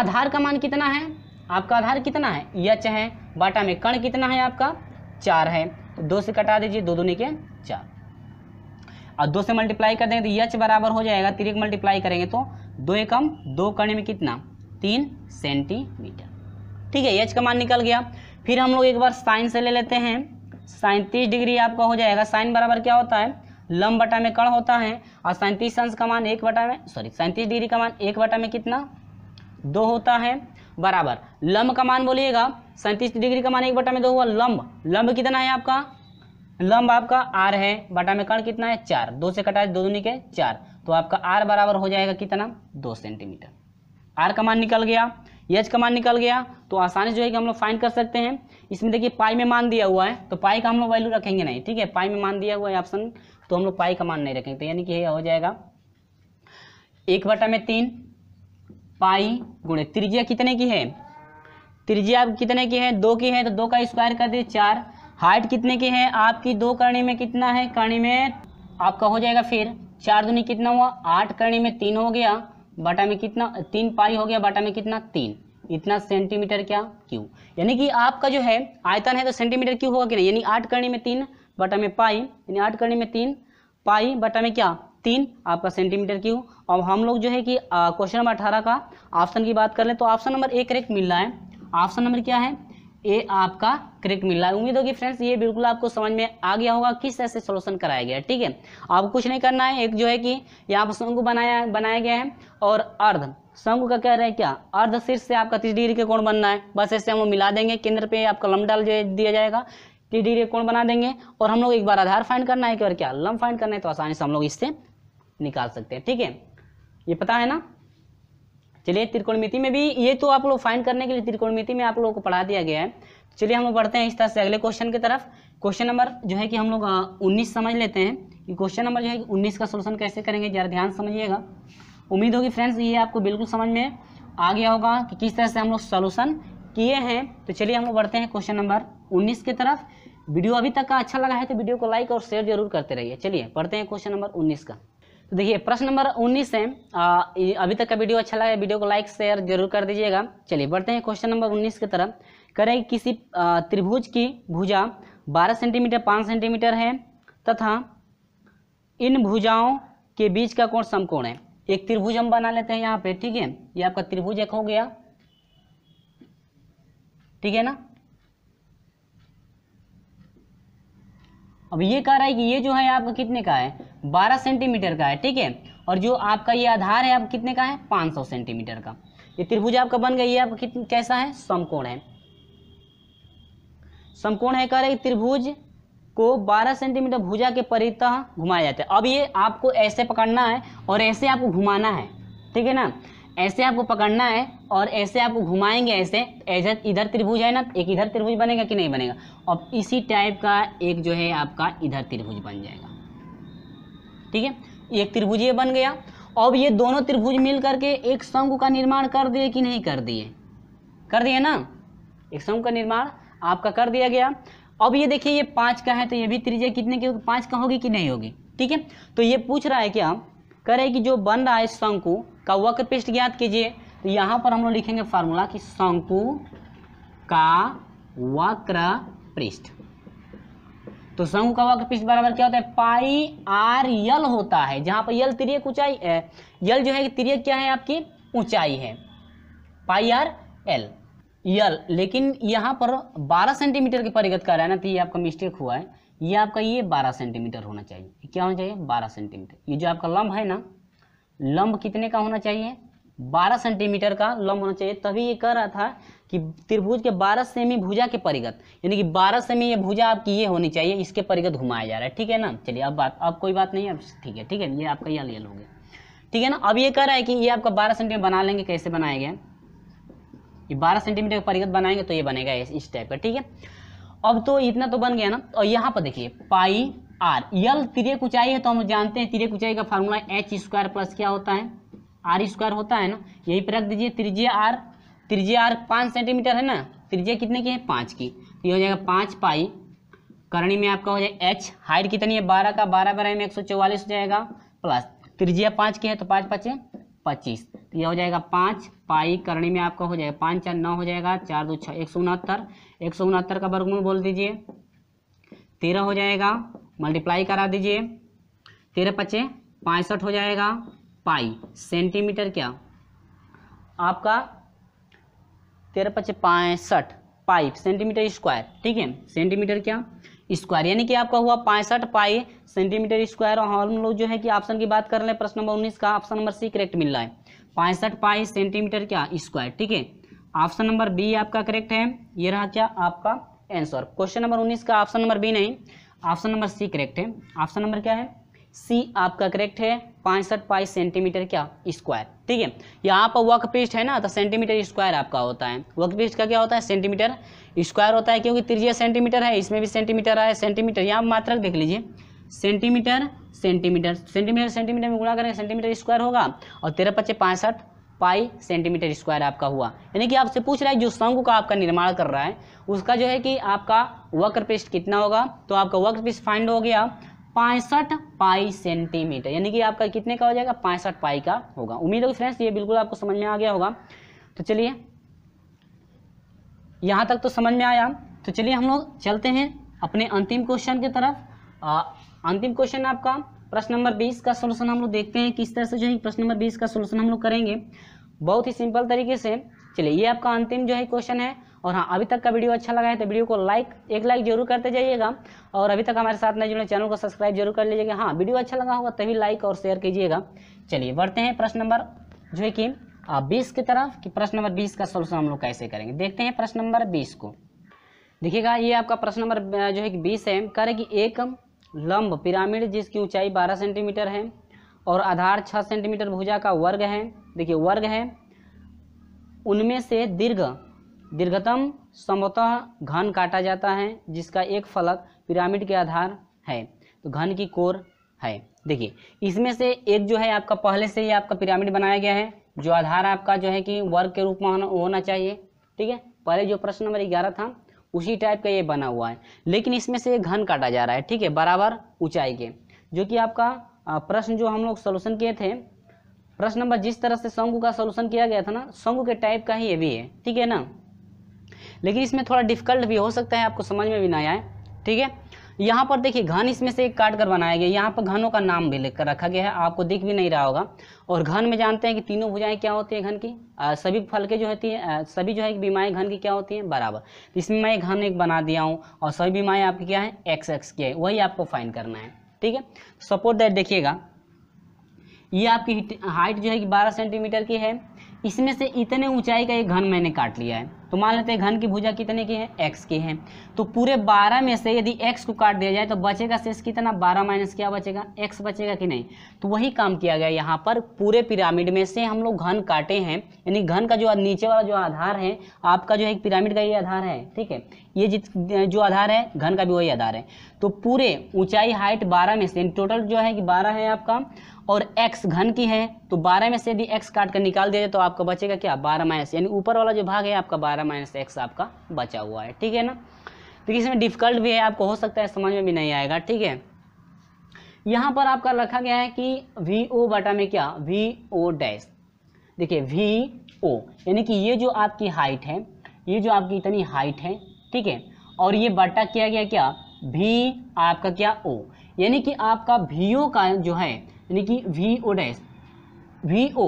आधार का मान कितना है आपका आधार कितना है यच है बाटा में कण कितना है आपका चार है तो दो से कटा दीजिए दो दूनी के चार और दो से मल्टीप्लाई कर देंगे तो यच बराबर हो जाएगा तिरक मल्टीप्लाई करेंगे तो दो एकम दो करने में कितना तीन सेंटीमीटर ठीक है यच का मान निकल गया फिर हम लोग एक बार साइन से ले लेते हैं साइन तीस डिग्री आपका हो जाएगा साइन बराबर क्या होता है लंब बटा में कण होता है और सैंतीस अंश का मान एक बटा में सॉरी सैंतीस डिग्री का मान एक बटा में कितना दो होता है बराबर लंब का मान बोलिएगा सैंतीस डिग्री का मान एक बटा में दो हुआ लंब लंब कितना है आपका लंब आपका आर है बटा में कर्ण कितना है चार दो से कटा दो दूनी के चार तो आपका आर बराबर हो जाएगा कितना दो सेंटीमीटर आर का मान निकल गया एच का मान निकल गया तो आसानी से जो है कि हम लोग फाइंड कर सकते हैं इसमें देखिए पाई में मान दिया हुआ है तो पाई का हम लोग वैल्यू रखेंगे नहीं ठीक है पाई में मान दिया हुआ है ऑप्शन तो हम लोग पाई का मान नहीं रखेंगे तो यानी कि यह हो जाएगा एक बटा में तीन पाई गुणे त्रिज्या कितने की है त्रिज्या कितने की है दो की है तो दो का स्क्वायर कर दीजिए चार हाइट कितने की है आपकी दो कर्णी में कितना है कर्णी में आपका हो जाएगा फिर चार दुनी कितना हुआ आठ कर्णी में तीन हो गया बाटा में कितना तीन पाई हो गया बाटा में कितना तीन इतना सेंटीमीटर क्या क्यू यानी कि आपका जो है आयतन है तो सेंटीमीटर क्यू होगा कि नहीं यानी आठ कर्णी में तीन बटा में पाई यानी आठ कर्णी में तीन पाई बटा में क्या तीन आपका सेंटीमीटर क्यू अब हम लोग जो है कि क्वेश्चन नंबर अठारह का ऑप्शन की बात कर लें तो ऑप्शन नंबर एक करेक्ट मिल रहा है ऑप्शन नंबर क्या है ए आपका करेक्ट मिल रहा है उम्मीद होगी फ्रेंड्स ये बिल्कुल आपको समझ में आ गया होगा किस तरह से सोल्यूशन कराया गया ठीक है आपको कुछ नहीं करना है एक जो है कि यहाँ पर शंकु बनाया बनाया गया है और अर्ध शंकु का कह रहे हैं क्या अर्ध शीर्ष से आपका तीस डिग्री के कोण बनना है बस ऐसे हम मिला देंगे केंद्र पे आपका लम डाल दिया जाएगा तीस डिग्री कोण बना देंगे और हम लोग एक बार आधार फाइंड करना है कि और क्या लम फाइंड करना है तो आसानी से हम लोग इससे निकाल सकते हैं ठीक है ये पता है ना चलिए त्रिकोणमिति में भी ये तो आप लोग फाइंड करने के लिए त्रिकोणमिति में आप लोगों को पढ़ा दिया गया है चलिए हम लोग बढ़ते हैं इस तरह से अगले क्वेश्चन की तरफ क्वेश्चन नंबर जो है कि हम लोग उन्नीस समझ लेते हैं कि क्वेश्चन नंबर जो है उन्नीस का सोल्यूशन कैसे करेंगे जरा ध्यान समझिएगा उम्मीद होगी फ्रेंड्स ये आपको बिल्कुल समझ में आ गया होगा कि किस तरह से हम लोग सोल्यूशन किए हैं तो चलिए हम लोग बढ़ते हैं क्वेश्चन नंबर उन्नीस की तरफ वीडियो अभी तक का अच्छा लगा है तो वीडियो को लाइक और शेयर जरूर करते रहिए चलिए पढ़ते हैं क्वेश्चन नंबर उन्नीस का तो देखिए प्रश्न नंबर 19 है आ, अभी तक का वीडियो अच्छा लगा वीडियो को लाइक शेयर जरूर कर दीजिएगा चलिए बढ़ते हैं क्वेश्चन नंबर 19 की तरफ करें किसी त्रिभुज की भुजा 12 सेंटीमीटर 5 सेंटीमीटर है तथा इन भुजाओं के बीच का कोण समकोण है एक त्रिभुज हम बना लेते हैं यहाँ पे ठीक है ये आपका त्रिभुज एक हो गया ठीक है ना अब ये कह रहा है कि ये जो है आपका कितने का है 12 सेंटीमीटर का है ठीक है और जो आपका ये आधार है आप कितने का है 500 सेंटीमीटर का ये त्रिभुज आपका बन गई है आपका कैसा है समकोण है समकोण है कह रहे त्रिभुज को 12 सेंटीमीटर भुजा के परितः घुमाया जाता है अब ये आपको ऐसे पकड़ना है और ऐसे आपको घुमाना है ठीक है ना ऐसे आपको पकड़ना है और ऐसे आपको घुमाएंगे ऐसे ऐसे इधर त्रिभुज है ना एक इधर त्रिभुज बनेगा कि नहीं बनेगा अब इसी टाइप का एक जो है आपका इधर त्रिभुज बन जाएगा ठीक है एक त्रिभुज ये बन गया अब ये दोनों त्रिभुज मिल करके एक शंकु का निर्माण कर दिए कि नहीं कर दिए कर दिए ना एक शंकु का निर्माण आपका कर दिया गया अब ये देखिए ये पाँच का है तो ये भी त्रिज्या कितने की होगी पाँच का होगी कि नहीं होगी ठीक है तो ये पूछ रहा है क्या करें कि जो बन रहा है शंकु का वक्र पृष्ठ ज्ञात कीजिए तो यहाँ पर हम लोग लिखेंगे फार्मूला कि शंकु का वक्र पृष्ठ तो शंकु का वक्र पिच बराबर क्या होता है पाई आर यल होता है जहां पर यल तिरक ऊंचाई यल जो है कि तिरक क्या है आपकी ऊंचाई है पाई आर एल यल लेकिन यहां पर 12 सेंटीमीटर के परिगत का रहा है ना तो ये आपका मिस्टेक हुआ है ये आपका ये 12 सेंटीमीटर होना चाहिए क्या होना चाहिए 12 सेंटीमीटर ये जो आपका लंब है ना लंब कितने का होना चाहिए 12 सेंटीमीटर का लंब होना चाहिए तभी ये कह रहा था कि त्रिभुज के 12 सेमी भुजा के परिगत यानी कि 12 सेमी ये भुजा आपकी ये होनी चाहिए इसके परिगत घुमाया जा रहा है ठीक है ना चलिए अब बात अब कोई बात नहीं है ठीक है ठीक है ये आपका यल ले लोगे ठीक है ना अब ये कह रहा है कि ये आपका बारह सेंटीमीटर बना लेंगे कैसे बनाया गया ये बारह सेंटीमीटर का परिगत बनाएंगे तो ये बनेगा इस टाइप का ठीक है अब तो इतना तो बन गया ना और यहाँ पर देखिए पाई आर यल तिरे ऊंचाई है तो हम जानते हैं तिरे ऊंचाई का फॉर्मूला एच स्क्वायर प्लस क्या होता है आर स्क्वायर होता है ना यही पर रख दीजिए त्रिज्या आर त्रिज्या आर पाँच सेंटीमीटर है ना त्रिज्या कितने की है पाँच की तो ये हो जाएगा पाँच पाई करणी में आपका हो जाएगा एच हाइट कितनी है बारह का बारह बारह में एक सौ चौवालीस हो जाएगा प्लस त्रिज्या पाँच की है तो पाँच पाँच पच्चीस तो यह हो जाएगा पाँच पाई करणी में आपका हो जाएगा पाँच चार नौ हो जाएगा चार दो छः एक सौ उनहत्तर एक सौ उनहत्तर का वर्गमूल बोल दीजिए तेरह हो जाएगा मल्टीप्लाई करा दीजिए तेरह पचे पैंसठ हो जाएगा पाई सेंटीमीटर क्या आपका तेरह पच्चीस पैंसठ पाइप सेंटीमीटर स्क्वायर ठीक है सेंटीमीटर क्या स्क्वायर यानी कि आपका हुआ पैंसठ पाई सेंटीमीटर स्क्वायर और हम लोग जो है कि ऑप्शन की बात कर रहे हैं प्रश्न नंबर उन्नीस का ऑप्शन नंबर सी करेक्ट मिल रहा है पैंसठ पाई सेंटीमीटर क्या स्क्वायर ठीक है ऑप्शन नंबर बी आपका करेक्ट है ये रहा क्या आपका आंसर क्वेश्चन नंबर उन्नीस का ऑप्शन नंबर बी नहीं ऑप्शन नंबर सी करेक्ट है ऑप्शन नंबर क्या है सी आपका करेक्ट है पैंसठ पाई सेंटीमीटर क्या स्क्वायर ठीक है यहाँ पर वर्क पेस्ट है ना तो सेंटीमीटर स्क्वायर आपका होता है वर्क पेस्ट का क्या होता है सेंटीमीटर स्क्वायर होता है क्योंकि त्रिज्या सेंटीमीटर है इसमें भी सेंटीमीटर आया सेंटीमीटर यहाँ मात्र देख लीजिए सेंटीमीटर सेंटीमीटर सेंटीमीटर सेंटीमीटर में गुणा करेंगे सेंटीमीटर स्क्वायर होगा और तेरह पच्चे पैंसठ पाई सेंटीमीटर स्क्वायर आपका हुआ यानी कि आपसे पूछ रहा है जो शंकु का आपका निर्माण कर रहा है उसका जो है कि आपका वक्र पृष्ठ कितना होगा तो आपका वक्र पृष्ठ फाइंड हो गया पैंसठ पाई सेंटीमीटर यानी कि आपका कितने का हो जाएगा पैंसठ पाई का होगा उम्मीद है फ्रेंड्स ये बिल्कुल आपको समझ में आ गया होगा तो चलिए यहाँ तक तो समझ में आया तो चलिए हम लोग चलते हैं अपने अंतिम क्वेश्चन की तरफ आ, अंतिम क्वेश्चन आपका प्रश्न नंबर बीस का सोल्यूशन हम लोग देखते हैं किस तरह से जो है प्रश्न नंबर बीस का सोल्यूशन हम लोग करेंगे बहुत ही सिंपल तरीके से चलिए ये आपका अंतिम जो है क्वेश्चन है और हाँ अभी तक का वीडियो अच्छा लगा है तो वीडियो को लाइक एक लाइक जरूर करते जाइएगा और अभी तक हमारे साथ नहीं जुड़े चैनल को सब्सक्राइब जरूर कर लीजिएगा हाँ वीडियो अच्छा लगा होगा तभी लाइक और शेयर कीजिएगा चलिए बढ़ते हैं प्रश्न नंबर जो है कि बीस की तरफ कि प्रश्न नंबर बीस का सोल्यूशन हम लोग कैसे करेंगे देखते हैं प्रश्न नंबर बीस को देखिएगा ये आपका प्रश्न नंबर जो है कि बीस है करें कि एक लंब पिरामिड जिसकी ऊंचाई 12 सेंटीमीटर है और आधार 6 सेंटीमीटर भुजा का वर्ग है देखिए वर्ग है उनमें से दीर्घ दीर्घतम समतः घन काटा जाता है जिसका एक फलक पिरामिड के आधार है तो घन की कोर है देखिए इसमें से एक जो है आपका पहले से ही आपका पिरामिड बनाया गया है जो आधार आपका जो है कि वर्ग के रूप में होना चाहिए ठीक है पहले जो प्रश्न नंबर ग्यारह था उसी टाइप का ये बना हुआ है लेकिन इसमें से घन काटा जा रहा है ठीक है बराबर ऊंचाई के जो कि आपका प्रश्न जो हम लोग सोल्यूशन किए थे प्रश्न नंबर जिस तरह से शंकु का सोल्यूशन किया गया था ना शंकु के टाइप का ही ये भी है ठीक है ना लेकिन इसमें थोड़ा डिफिकल्ट भी हो सकता है आपको समझ में भी ना आए ठीक है यहाँ पर देखिए घन इसमें से एक काट कर बनाया गया यहाँ पर घनों का नाम भी लेकर रखा गया है आपको दिख भी नहीं रहा होगा और घन में जानते हैं कि तीनों भुजाएं क्या होती हैं घन की आ, सभी फल के जो होती है सभी जो है बीमाएँ घन की क्या होती हैं बराबर तो इसमें मैं घन एक बना दिया हूँ और सभी बीमाएँ आपकी क्या है एक्स एक्स की है वही आपको फाइन करना है ठीक है सपोर्ट दैट देखिएगा ये आपकी हाइट जो है कि बारह सेंटीमीटर की है इसमें से इतने ऊंचाई का एक घन मैंने काट लिया है तो मान लेते हैं घन की भुजा कितने की है एक्स की है तो पूरे बारह में से यदि एक्स को काट दिया जाए तो बचेगा शेष कितना बारह माइनस क्या बचेगा एक्स बचेगा कि नहीं तो वही काम किया गया यहाँ पर पूरे पिरामिड में से हम लोग घन काटे हैं यानी घन का जो नीचे वाला जो आधार है आपका जो है पिरामिड का ये आधार है ठीक है ये जित जो आधार है घन का भी वही आधार है तो पूरे ऊंचाई हाइट बारह में से टोटल जो है कि बारह है आपका और x घन की है तो 12 में से यदि x काट कर निकाल दिया जाए तो आपका बचेगा क्या 12 माइनस यानी ऊपर वाला जो भाग है आपका 12 माइनस एक्स आपका बचा हुआ है ठीक है ना तो इसमें डिफिकल्ट भी है आपको हो सकता है समझ में भी नहीं आएगा ठीक है यहाँ पर आपका रखा गया है कि वी ओ बटा में क्या वी ओ डैश देखिए वी ओ यानी कि ये जो आपकी हाइट है ये जो आपकी इतनी हाइट है ठीक है और ये बटा किया गया क्या भी आपका क्या ओ यानी कि आपका वी ओ का जो है यानी कि V O dash V O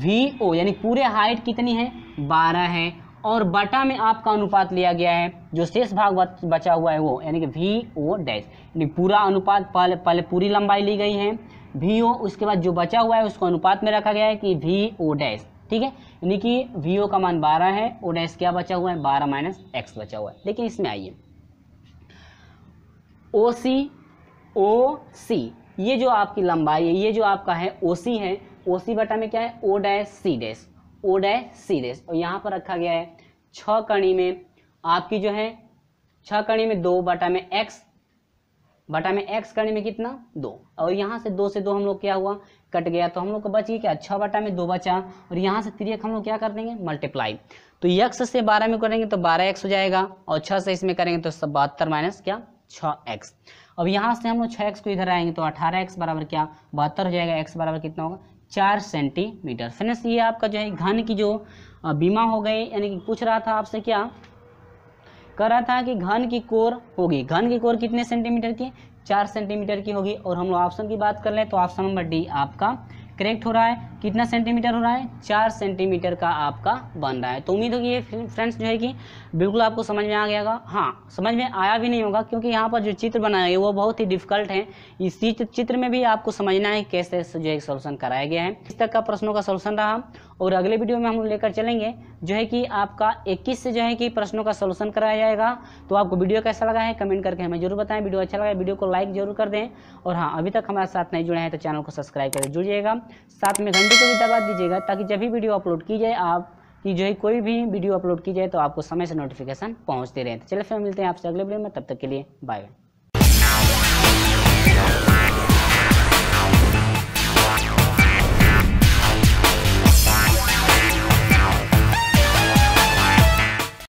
V O यानी पूरे हाइट कितनी है बारह है और बटा में आपका अनुपात लिया गया है जो शेष भाग बचा हुआ है वो यानी कि वी ओ डैश यानी पूरा अनुपात पहले पहले पूरी लंबाई ली गई है वी ओ उसके बाद जो बचा हुआ है उसको अनुपात में रखा गया है कि वी ओ डैश ठीक है यानी कि वी ओ का मान बारह है ओ डैश क्या बचा हुआ है बारह माइनस एक्स बचा हुआ है देखिए इसमें आइए ओ सी ओ सी ये जो आपकी लंबाई है ये जो आपका है ओ सी है ओ सी बटा में क्या है O dash C dash O dash C dash और यहाँ पर रखा गया है छ कणी में आपकी जो है छ कणी में दो बटा में एक्स बटा में एक्स कणी में कितना दो और यहाँ से दो से दो हम लोग क्या हुआ कट गया तो हम लोग को बच गया क्या छः बटा में दो बचा और यहाँ से त्रियक हम लोग क्या कर देंगे मल्टीप्लाई तो यक्स से बारह में करेंगे तो बारह एक्स हो जाएगा और छः से इसमें करेंगे तो बहत्तर माइनस क्या छः एक्स अब यहाँ से हम लोग छः एक्स को इधर आएंगे तो अठारह एक्स बराबर क्या बहत्तर हो जाएगा एक्स बराबर कितना होगा चार सेंटीमीटर फ्रेंड्स ये आपका जो है घन की जो बीमा हो गई यानी कि पूछ रहा था आपसे क्या कह रहा था कि घन की कोर होगी घन की कोर कितने सेंटीमीटर की चार सेंटीमीटर की होगी और हम लोग ऑप्शन की बात कर लें तो ऑप्शन नंबर डी आपका करेक्ट हो रहा है कितना सेंटीमीटर हो रहा है चार सेंटीमीटर का आपका बन रहा है तो उम्मीद होगी ये फ्रेंड्स जो है कि बिल्कुल आपको समझ में आ गया होगा हाँ समझ में आया भी नहीं होगा क्योंकि यहाँ पर जो चित्र बनाया गया वो बहुत ही डिफिकल्ट है इस चित्र में भी आपको समझना है कैसे जो है सोल्यूशन कराया गया है इस तक का प्रश्नों का सोल्यूशन रहा और अगले वीडियो में हम लेकर चलेंगे जो है कि आपका 21 से जो है कि प्रश्नों का सलूशन कराया जाएगा तो आपको वीडियो कैसा लगा है कमेंट करके हमें जरूर बताएं वीडियो अच्छा लगा है वीडियो को लाइक जरूर कर दें और हाँ अभी तक हमारे साथ नहीं जुड़े हैं तो चैनल को सब्सक्राइब करके जुड़िएगा साथ में घंटे को भी दबा दीजिएगा ताकि जब भी वीडियो अपलोड की जाए आप कि जो है कोई भी वीडियो अपलोड की जाए तो आपको समय से नोटिफिकेशन पहुँचते रहे तो चलिए फिर मिलते हैं आपसे अगले वीडियो में तब तक के लिए बाय